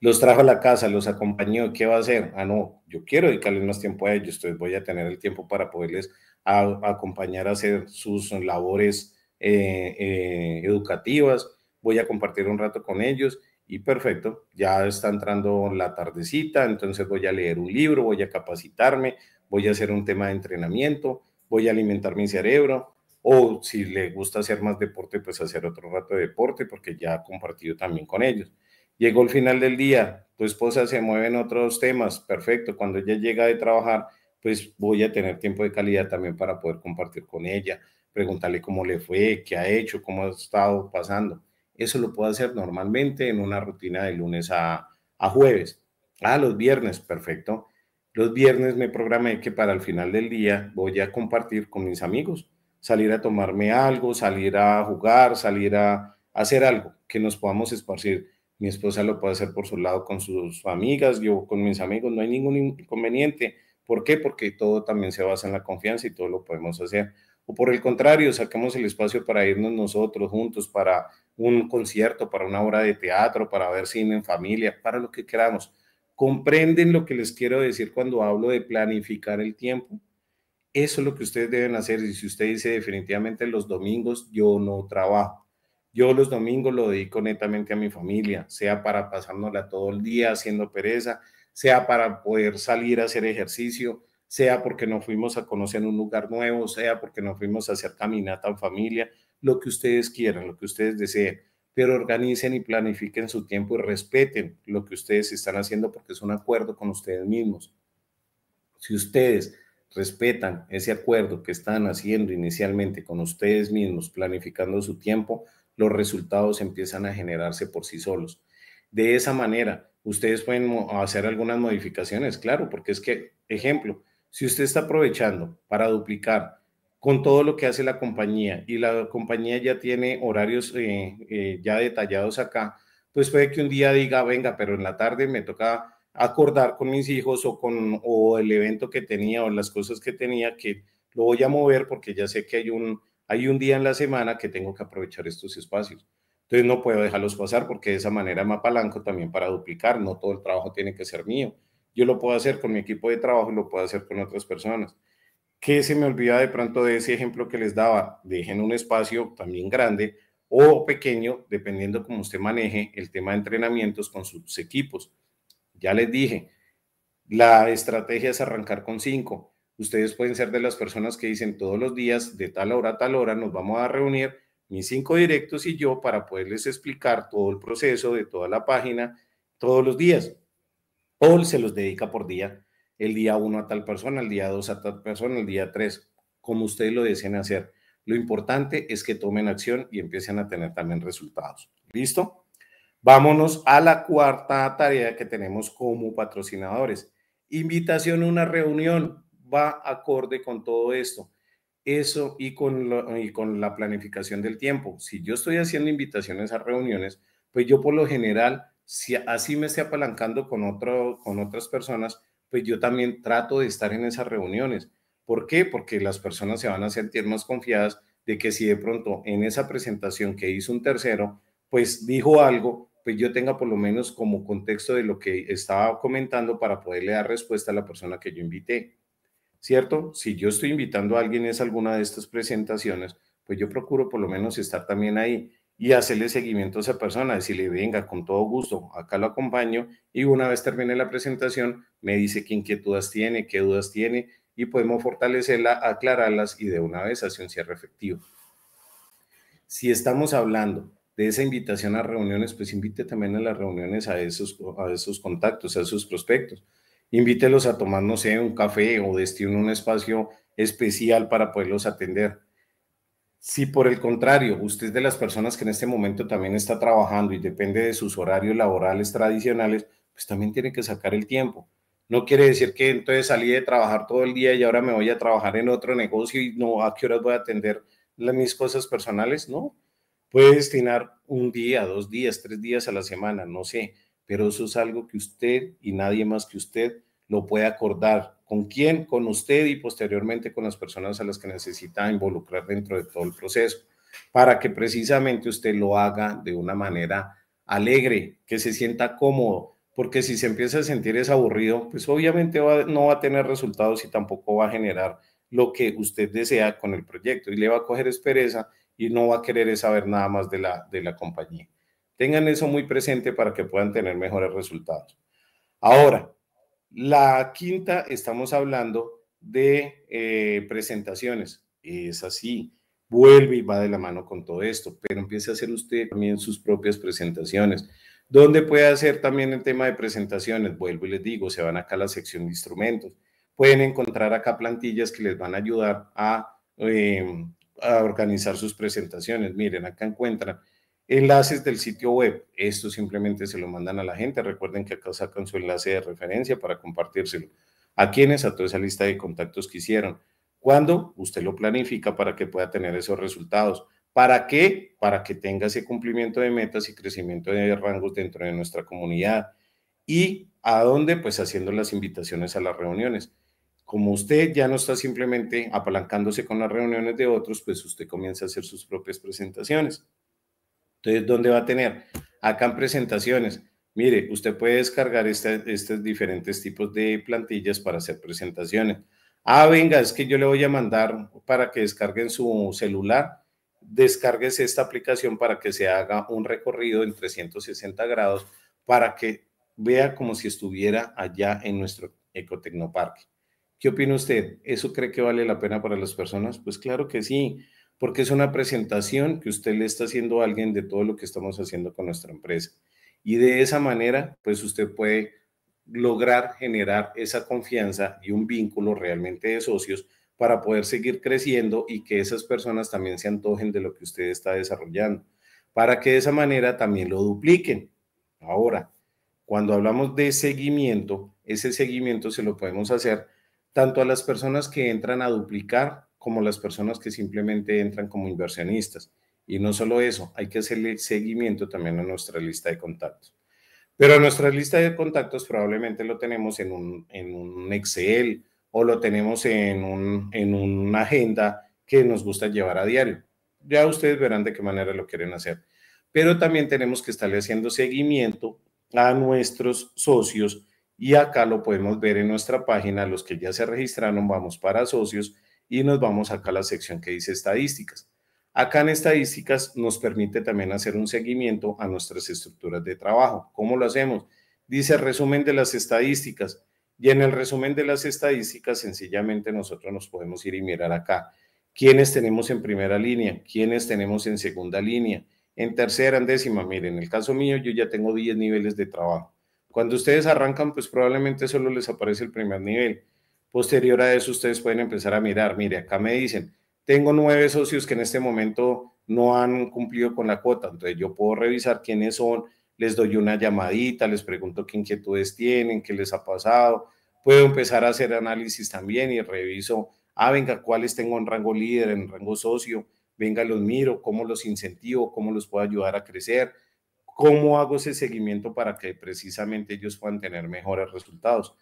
Los trajo a la casa, los acompañó. ¿Qué va a hacer? Ah, no, yo quiero dedicarles más tiempo a ellos, entonces voy a tener el tiempo para poderles acompañar a hacer sus labores eh, eh, educativas. Voy a compartir un rato con ellos y perfecto, ya está entrando la tardecita, entonces voy a leer un libro, voy a capacitarme, voy a hacer un tema de entrenamiento, voy a alimentar mi cerebro, o si le gusta hacer más deporte, pues hacer otro rato de deporte, porque ya ha compartido también con ellos. Llegó el final del día, tu esposa se mueve en otros temas, perfecto, cuando ella llega de trabajar, pues voy a tener tiempo de calidad también para poder compartir con ella, preguntarle cómo le fue, qué ha hecho, cómo ha estado pasando eso lo puedo hacer normalmente en una rutina de lunes a, jueves. Ah, los viernes, perfecto. Los viernes me programé que para el final del día voy a compartir con mis amigos, salir a tomarme algo, salir a jugar, salir a hacer algo que nos podamos esparcir. Mi esposa lo puede hacer por su lado con sus amigas, yo con mis amigos, no hay ningún inconveniente. ¿Por qué? Porque todo también se basa en la confianza y todo lo podemos hacer o por el contrario, sacamos el espacio para irnos nosotros juntos, para un concierto, para una obra de teatro, para ver cine en familia, para lo que queramos. ¿Comprenden lo que les quiero decir cuando hablo de planificar el tiempo? Eso es lo que ustedes deben hacer. Y si usted dice definitivamente los domingos, yo no trabajo. Yo los domingos lo dedico netamente a mi familia, sea para pasárnosla todo el día haciendo pereza, sea para poder salir a hacer ejercicio, sea porque nos fuimos a conocer un lugar nuevo, sea porque nos fuimos a hacer caminata en familia, lo que ustedes quieran, lo que ustedes deseen, pero organicen y planifiquen su tiempo y respeten lo que ustedes están haciendo porque es un acuerdo con ustedes mismos. Si ustedes respetan ese acuerdo que están haciendo inicialmente con ustedes mismos, planificando su tiempo, los resultados empiezan a generarse por sí solos. De esa manera, ustedes pueden hacer algunas modificaciones, claro, porque es que, ejemplo, si usted está aprovechando para duplicar con todo lo que hace la compañía y la compañía ya tiene horarios eh, eh, ya detallados acá, pues puede que un día diga, venga, pero en la tarde me toca acordar con mis hijos o con el evento que tenía o las cosas que tenía que lo voy a mover porque ya sé que hay un, hay un día en la semana que tengo que aprovechar estos espacios. Entonces no puedo dejarlos pasar porque de esa manera me apalanco también para duplicar, no todo el trabajo tiene que ser mío yo lo puedo hacer con mi equipo de trabajo y lo puedo hacer con otras personas. ¿Qué se me olvida de pronto de ese ejemplo que les daba? Dejen un espacio también grande o pequeño, dependiendo cómo usted maneje el tema de entrenamientos con sus equipos. Ya les dije, la estrategia es arrancar con cinco. Ustedes pueden ser de las personas que dicen todos los días, de tal hora a tal hora, nos vamos a reunir mis cinco directos y yo para poderles explicar todo el proceso de toda la página todos los días. Paul se los dedica por día, el día uno a tal persona, el día dos a tal persona, el día tres, como ustedes lo deseen hacer. Lo importante es que tomen acción y empiecen a tener también resultados. ¿Listo? Vámonos a la cuarta tarea que tenemos como patrocinadores. Invitación a una reunión va acorde con todo esto. Eso y con, y con la planificación del tiempo. Si yo estoy haciendo invitaciones a reuniones, pues yo por lo general si así me esté apalancando con, otro, con otras personas, pues yo también trato de estar en esas reuniones. ¿Por qué? Porque las personas se van a sentir más confiadas de que si de pronto en esa presentación que hizo un tercero, pues dijo algo, pues yo tenga por lo menos como contexto de lo que estaba comentando para poderle dar respuesta a la persona que yo invité. ¿Cierto? Si yo estoy invitando a alguien a alguna de estas presentaciones, pues yo procuro por lo menos estar también ahí y hacerle seguimiento a esa persona, decirle, venga, con todo gusto, acá lo acompaño y una vez termine la presentación, me dice qué inquietudes tiene, qué dudas tiene y podemos fortalecerla, aclararlas y de una vez hacer un cierre efectivo. Si estamos hablando de esa invitación a reuniones, pues invite también a las reuniones a esos, a esos contactos, a esos prospectos. Invítelos a tomar, no sé, un café o destino un espacio especial para poderlos atender si por el contrario, usted de las personas que en este momento también está trabajando y depende de sus horarios laborales tradicionales, pues también tiene que sacar el tiempo. No quiere decir que entonces salí de trabajar todo el día y ahora me voy a trabajar en otro negocio y no, ¿a qué horas voy a atender las, mis cosas personales? No. Puede destinar un día, dos días, tres días a la semana, no sé, pero eso es algo que usted y nadie más que usted lo puede acordar ¿Con quién? Con usted y posteriormente con las personas a las que necesita involucrar dentro de todo el proceso, para que precisamente usted lo haga de una manera alegre, que se sienta cómodo, porque si se empieza a sentir es aburrido, pues obviamente no va a tener resultados y tampoco va a generar lo que usted desea con el proyecto y le va a coger espereza y no va a querer saber nada más de la, de la compañía. Tengan eso muy presente para que puedan tener mejores resultados. Ahora, la quinta, estamos hablando de eh, presentaciones. Es así, vuelve y va de la mano con todo esto, pero empiece a hacer usted también sus propias presentaciones. ¿Dónde puede hacer también el tema de presentaciones? Vuelvo y les digo, se van acá a la sección de instrumentos. Pueden encontrar acá plantillas que les van a ayudar a, em, a organizar sus presentaciones. Miren, acá encuentran Enlaces del sitio web. Esto simplemente se lo mandan a la gente. Recuerden que acá sacan su enlace de referencia para compartírselo. ¿A quienes A toda esa lista de contactos que hicieron. ¿Cuándo? Usted lo planifica para que pueda tener esos resultados. ¿Para qué? Para que tenga ese cumplimiento de metas y crecimiento de rangos dentro de nuestra comunidad. ¿Y a dónde? Pues haciendo las invitaciones a las reuniones. Como usted ya no está simplemente apalancándose con las reuniones de otros, pues usted comienza a hacer sus propias presentaciones. Entonces, ¿dónde va a tener? Acá en presentaciones. Mire, usted puede descargar este, estos diferentes tipos de plantillas para hacer presentaciones. Ah, venga, es que yo le voy a mandar para que descarguen su celular. Descargues esta aplicación para que se haga un recorrido en 360 grados para que vea como si estuviera allá en nuestro ecotecnoparque. ¿Qué opina usted? ¿Eso cree que vale la pena para las personas? Pues claro que sí porque es una presentación que usted le está haciendo a alguien de todo lo que estamos haciendo con nuestra empresa. Y de esa manera, pues usted puede lograr generar esa confianza y un vínculo realmente de socios para poder seguir creciendo y que esas personas también se antojen de lo que usted está desarrollando, para que de esa manera también lo dupliquen. Ahora, cuando hablamos de seguimiento, ese seguimiento se lo podemos hacer tanto a las personas que entran a duplicar como las personas que simplemente entran como inversionistas. Y no solo eso, hay que hacerle seguimiento también a nuestra lista de contactos. Pero nuestra lista de contactos probablemente lo tenemos en un, Excel o lo tenemos en, en una agenda que nos gusta llevar a diario. Ya ustedes verán de qué manera lo quieren hacer. Pero también tenemos que estarle haciendo seguimiento a nuestros socios y acá lo podemos ver en nuestra página, los que ya se registraron, vamos para socios y nos vamos acá a la sección que dice estadísticas. Acá en estadísticas nos permite también hacer un seguimiento a nuestras estructuras de trabajo. ¿Cómo lo hacemos? Dice resumen de las estadísticas. Y en el resumen de las estadísticas, sencillamente nosotros nos podemos ir y mirar acá. ¿Quiénes tenemos en primera línea? ¿Quiénes tenemos en segunda línea? En tercera, en décima. Miren, en el caso mío yo ya tengo 10 niveles de trabajo. Cuando ustedes arrancan, pues probablemente solo les aparece el primer nivel Posterior a eso, ustedes pueden empezar a mirar, mire, acá me dicen, tengo nueve socios que en este momento no han cumplido con la cuota, entonces yo puedo revisar quiénes son, les doy una llamadita, les pregunto qué inquietudes tienen, qué les ha pasado, puedo empezar a hacer análisis también y reviso, ah, venga, cuáles tengo en rango líder, en rango socio, venga, los miro, cómo los incentivo, cómo los puedo ayudar a crecer, cómo hago ese seguimiento para que precisamente ellos puedan tener mejores resultados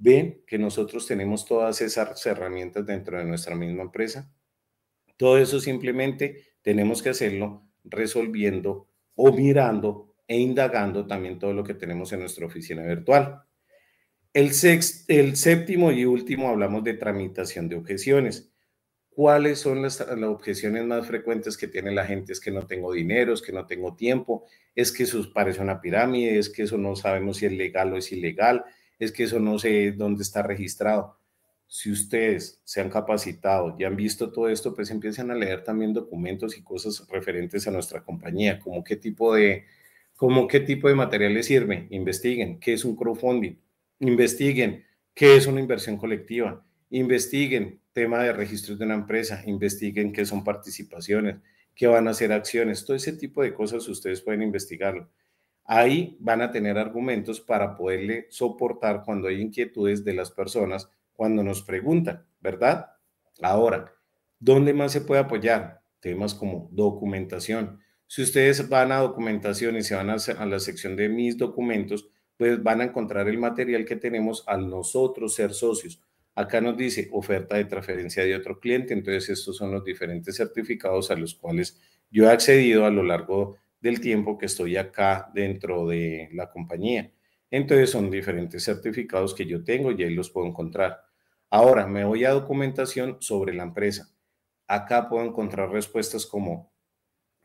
ven que nosotros tenemos todas esas herramientas dentro de nuestra misma empresa. Todo eso simplemente tenemos que hacerlo resolviendo o mirando e indagando también todo lo que tenemos en nuestra oficina virtual. El, el séptimo y último hablamos de tramitación de objeciones. ¿Cuáles son las, las objeciones más frecuentes que tiene la gente? Es que no tengo dinero, es que no tengo tiempo, es que eso parece una pirámide, es que eso no sabemos si es legal o es ilegal, es que eso no sé dónde está registrado. Si ustedes se han capacitado y han visto todo esto, pues empiecen a leer también documentos y cosas referentes a nuestra compañía, como qué tipo de, como qué tipo de materiales sirve. Investiguen qué es un crowdfunding, investiguen qué es una inversión colectiva, investiguen tema de registros de una empresa, investiguen qué son participaciones, qué van a ser acciones, todo ese tipo de cosas ustedes pueden investigarlo. Ahí van a tener argumentos para poderle soportar cuando hay inquietudes de las personas, cuando nos preguntan, ¿verdad? Ahora, ¿dónde más se puede apoyar? Temas como documentación. Si ustedes van a documentación y se van a, la sección de mis documentos, pues van a encontrar el material que tenemos al nosotros ser socios. Acá nos dice oferta de transferencia de otro cliente, entonces estos son los diferentes certificados a los cuales yo he accedido a lo largo del tiempo que estoy acá dentro de la compañía. Entonces son diferentes certificados que yo tengo y ahí los puedo encontrar. Ahora me voy a documentación sobre la empresa. Acá puedo encontrar respuestas como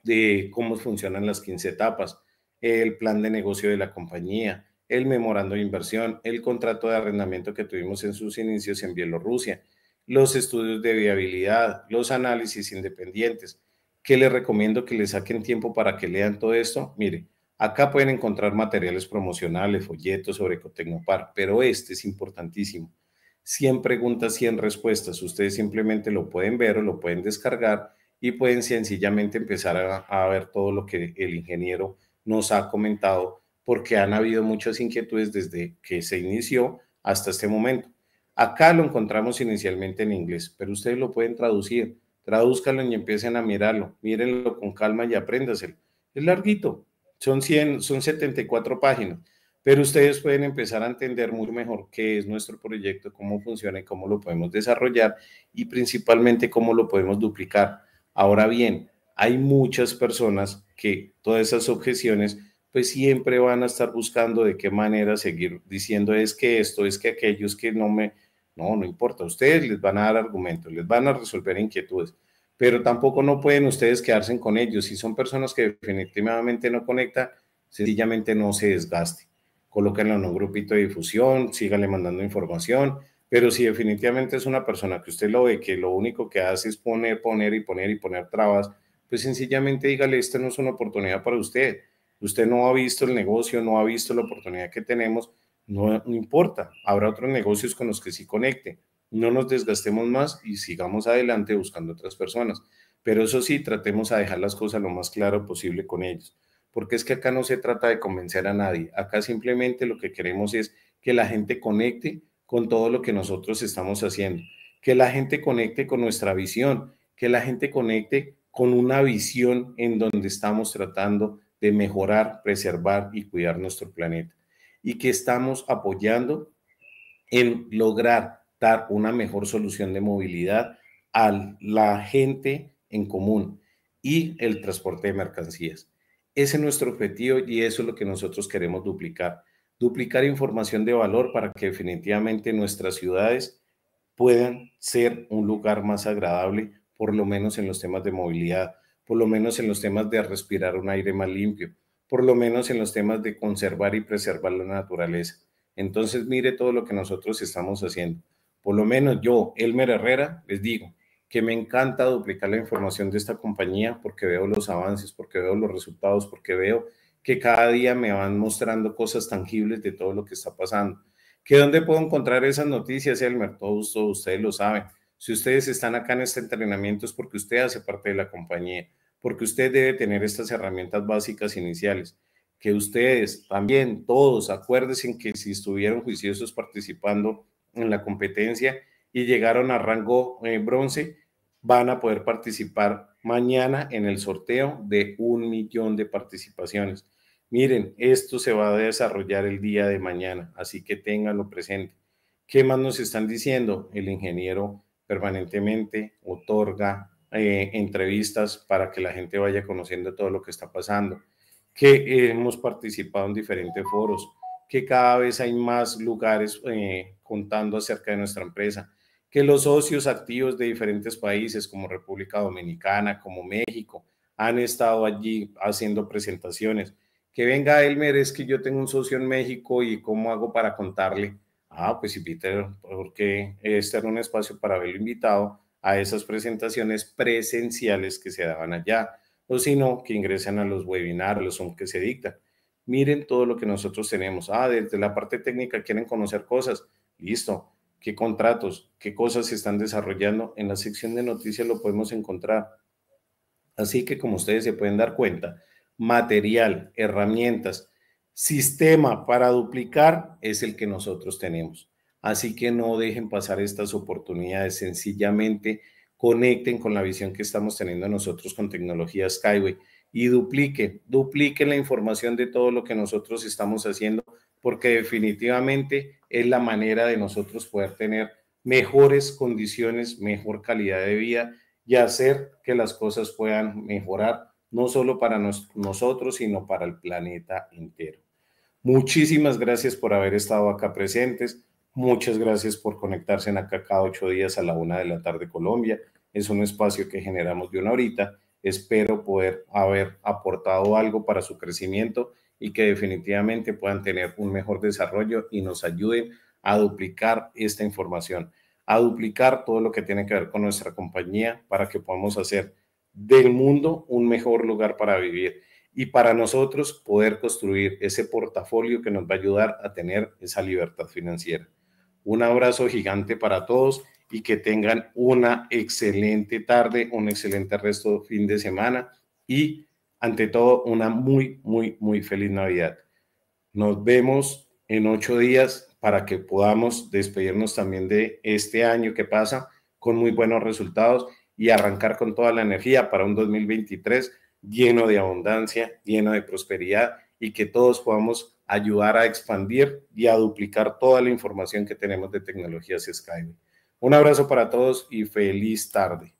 de cómo funcionan las 15 etapas, el plan de negocio de la compañía, el memorando de inversión, el contrato de arrendamiento que tuvimos en sus inicios en Bielorrusia, los estudios de viabilidad, los análisis independientes, ¿Qué les recomiendo que le saquen tiempo para que lean todo esto? Mire, acá pueden encontrar materiales promocionales, folletos sobre Ecotecnopar, pero este es importantísimo. 100 preguntas, 100 respuestas. Ustedes simplemente lo pueden ver o lo pueden descargar y pueden sencillamente empezar a, ver todo lo que el ingeniero nos ha comentado, porque han habido muchas inquietudes desde que se inició hasta este momento. Acá lo encontramos inicialmente en inglés, pero ustedes lo pueden traducir tradúzcalo y empiecen a mirarlo, mírenlo con calma y apréndaselo. Es larguito, son 100, son 74 páginas, pero ustedes pueden empezar a entender muy mejor qué es nuestro proyecto, cómo funciona y cómo lo podemos desarrollar y principalmente cómo lo podemos duplicar. Ahora bien, hay muchas personas que todas esas objeciones pues siempre van a estar buscando de qué manera seguir diciendo es que esto, es que aquellos que no me, no, no importa, ustedes les van a dar argumentos, les van a resolver inquietudes, pero tampoco no pueden ustedes quedarse con ellos. Si son personas que definitivamente no conectan, sencillamente no se desgaste. Colóquenlo en un grupito de difusión, síganle mandando información, pero si definitivamente es una persona que usted lo ve que lo único que hace es poner, poner y poner y poner trabas, pues sencillamente dígale, esta no es una oportunidad para usted. Usted no ha visto el negocio, no ha visto la oportunidad que tenemos no, importa, habrá otros negocios con los que sí conecte. No nos desgastemos más y sigamos adelante buscando otras personas. Pero eso sí, tratemos a dejar las cosas lo más claro posible con ellos. Porque es que acá no se trata de convencer a nadie. Acá simplemente lo que queremos es que la gente conecte con todo lo que nosotros estamos haciendo. Que la gente conecte con nuestra visión. Que la gente conecte con una visión en donde estamos tratando de mejorar, preservar y cuidar nuestro planeta y que estamos apoyando en lograr dar una mejor solución de movilidad a la gente en común y el transporte de mercancías. Ese es nuestro objetivo y eso es lo que nosotros queremos duplicar. Duplicar información de valor para que definitivamente nuestras ciudades puedan ser un lugar más agradable, por lo menos en los temas de movilidad, por lo menos en los temas de respirar un aire más limpio, por lo menos en los temas de conservar y preservar la naturaleza. Entonces, mire todo lo que nosotros estamos haciendo. Por lo menos yo, Elmer Herrera, les digo que me encanta duplicar la información de esta compañía porque veo los avances, porque veo los resultados, porque veo que cada día me van mostrando cosas tangibles de todo lo que está pasando. ¿Qué dónde puedo encontrar esas noticias, Elmer? Todos, todos ustedes lo saben. Si ustedes están acá en este entrenamiento es porque usted hace parte de la compañía porque usted debe tener estas herramientas básicas iniciales. Que ustedes también, todos, acuérdense que si estuvieron juiciosos participando en la competencia y llegaron a rango eh, bronce, van a poder participar mañana en el sorteo de un millón de participaciones. Miren, esto se va a desarrollar el día de mañana, así que ténganlo presente. ¿Qué más nos están diciendo? El ingeniero permanentemente otorga eh, entrevistas para que la gente vaya conociendo todo lo que está pasando, que hemos participado en diferentes foros, que cada vez hay más lugares eh, contando acerca de nuestra empresa, que los socios activos de diferentes países como República Dominicana, como México, han estado allí haciendo presentaciones. Que venga Elmer, es que yo tengo un socio en México y cómo hago para contarle. Ah, pues invítelo, porque este era un espacio para haberlo invitado a esas presentaciones presenciales que se daban allá, o si no, que ingresan a los webinars, los que se dictan. Miren todo lo que nosotros tenemos. Ah, desde la parte técnica quieren conocer cosas. Listo. ¿Qué contratos? ¿Qué cosas se están desarrollando? En la sección de noticias lo podemos encontrar. Así que como ustedes se pueden dar cuenta, material, herramientas, sistema para duplicar es el que nosotros tenemos. Así que no dejen pasar estas oportunidades, sencillamente conecten con la visión que estamos teniendo nosotros con tecnología Skyway y dupliquen, dupliquen la información de todo lo que nosotros estamos haciendo, porque definitivamente es la manera de nosotros poder tener mejores condiciones, mejor calidad de vida y hacer que las cosas puedan mejorar, no solo para nosotros, sino para el planeta entero. Muchísimas gracias por haber estado acá presentes. Muchas gracias por conectarse en acá cada ocho días a la una de la tarde Colombia. Es un espacio que generamos de una horita. Espero poder haber aportado algo para su crecimiento y que definitivamente puedan tener un mejor desarrollo y nos ayuden a duplicar esta información, a duplicar todo lo que tiene que ver con nuestra compañía para que podamos hacer del mundo un mejor lugar para vivir y para nosotros poder construir ese portafolio que nos va a ayudar a tener esa libertad financiera. Un abrazo gigante para todos y que tengan una excelente tarde, un excelente resto de fin de semana y ante todo una muy, muy, muy feliz Navidad. Nos vemos en ocho días para que podamos despedirnos también de este año que pasa con muy buenos resultados y arrancar con toda la energía para un 2023 lleno de abundancia, lleno de prosperidad y que todos podamos ayudar a expandir y a duplicar toda la información que tenemos de tecnologías Skype. Un abrazo para todos y feliz tarde.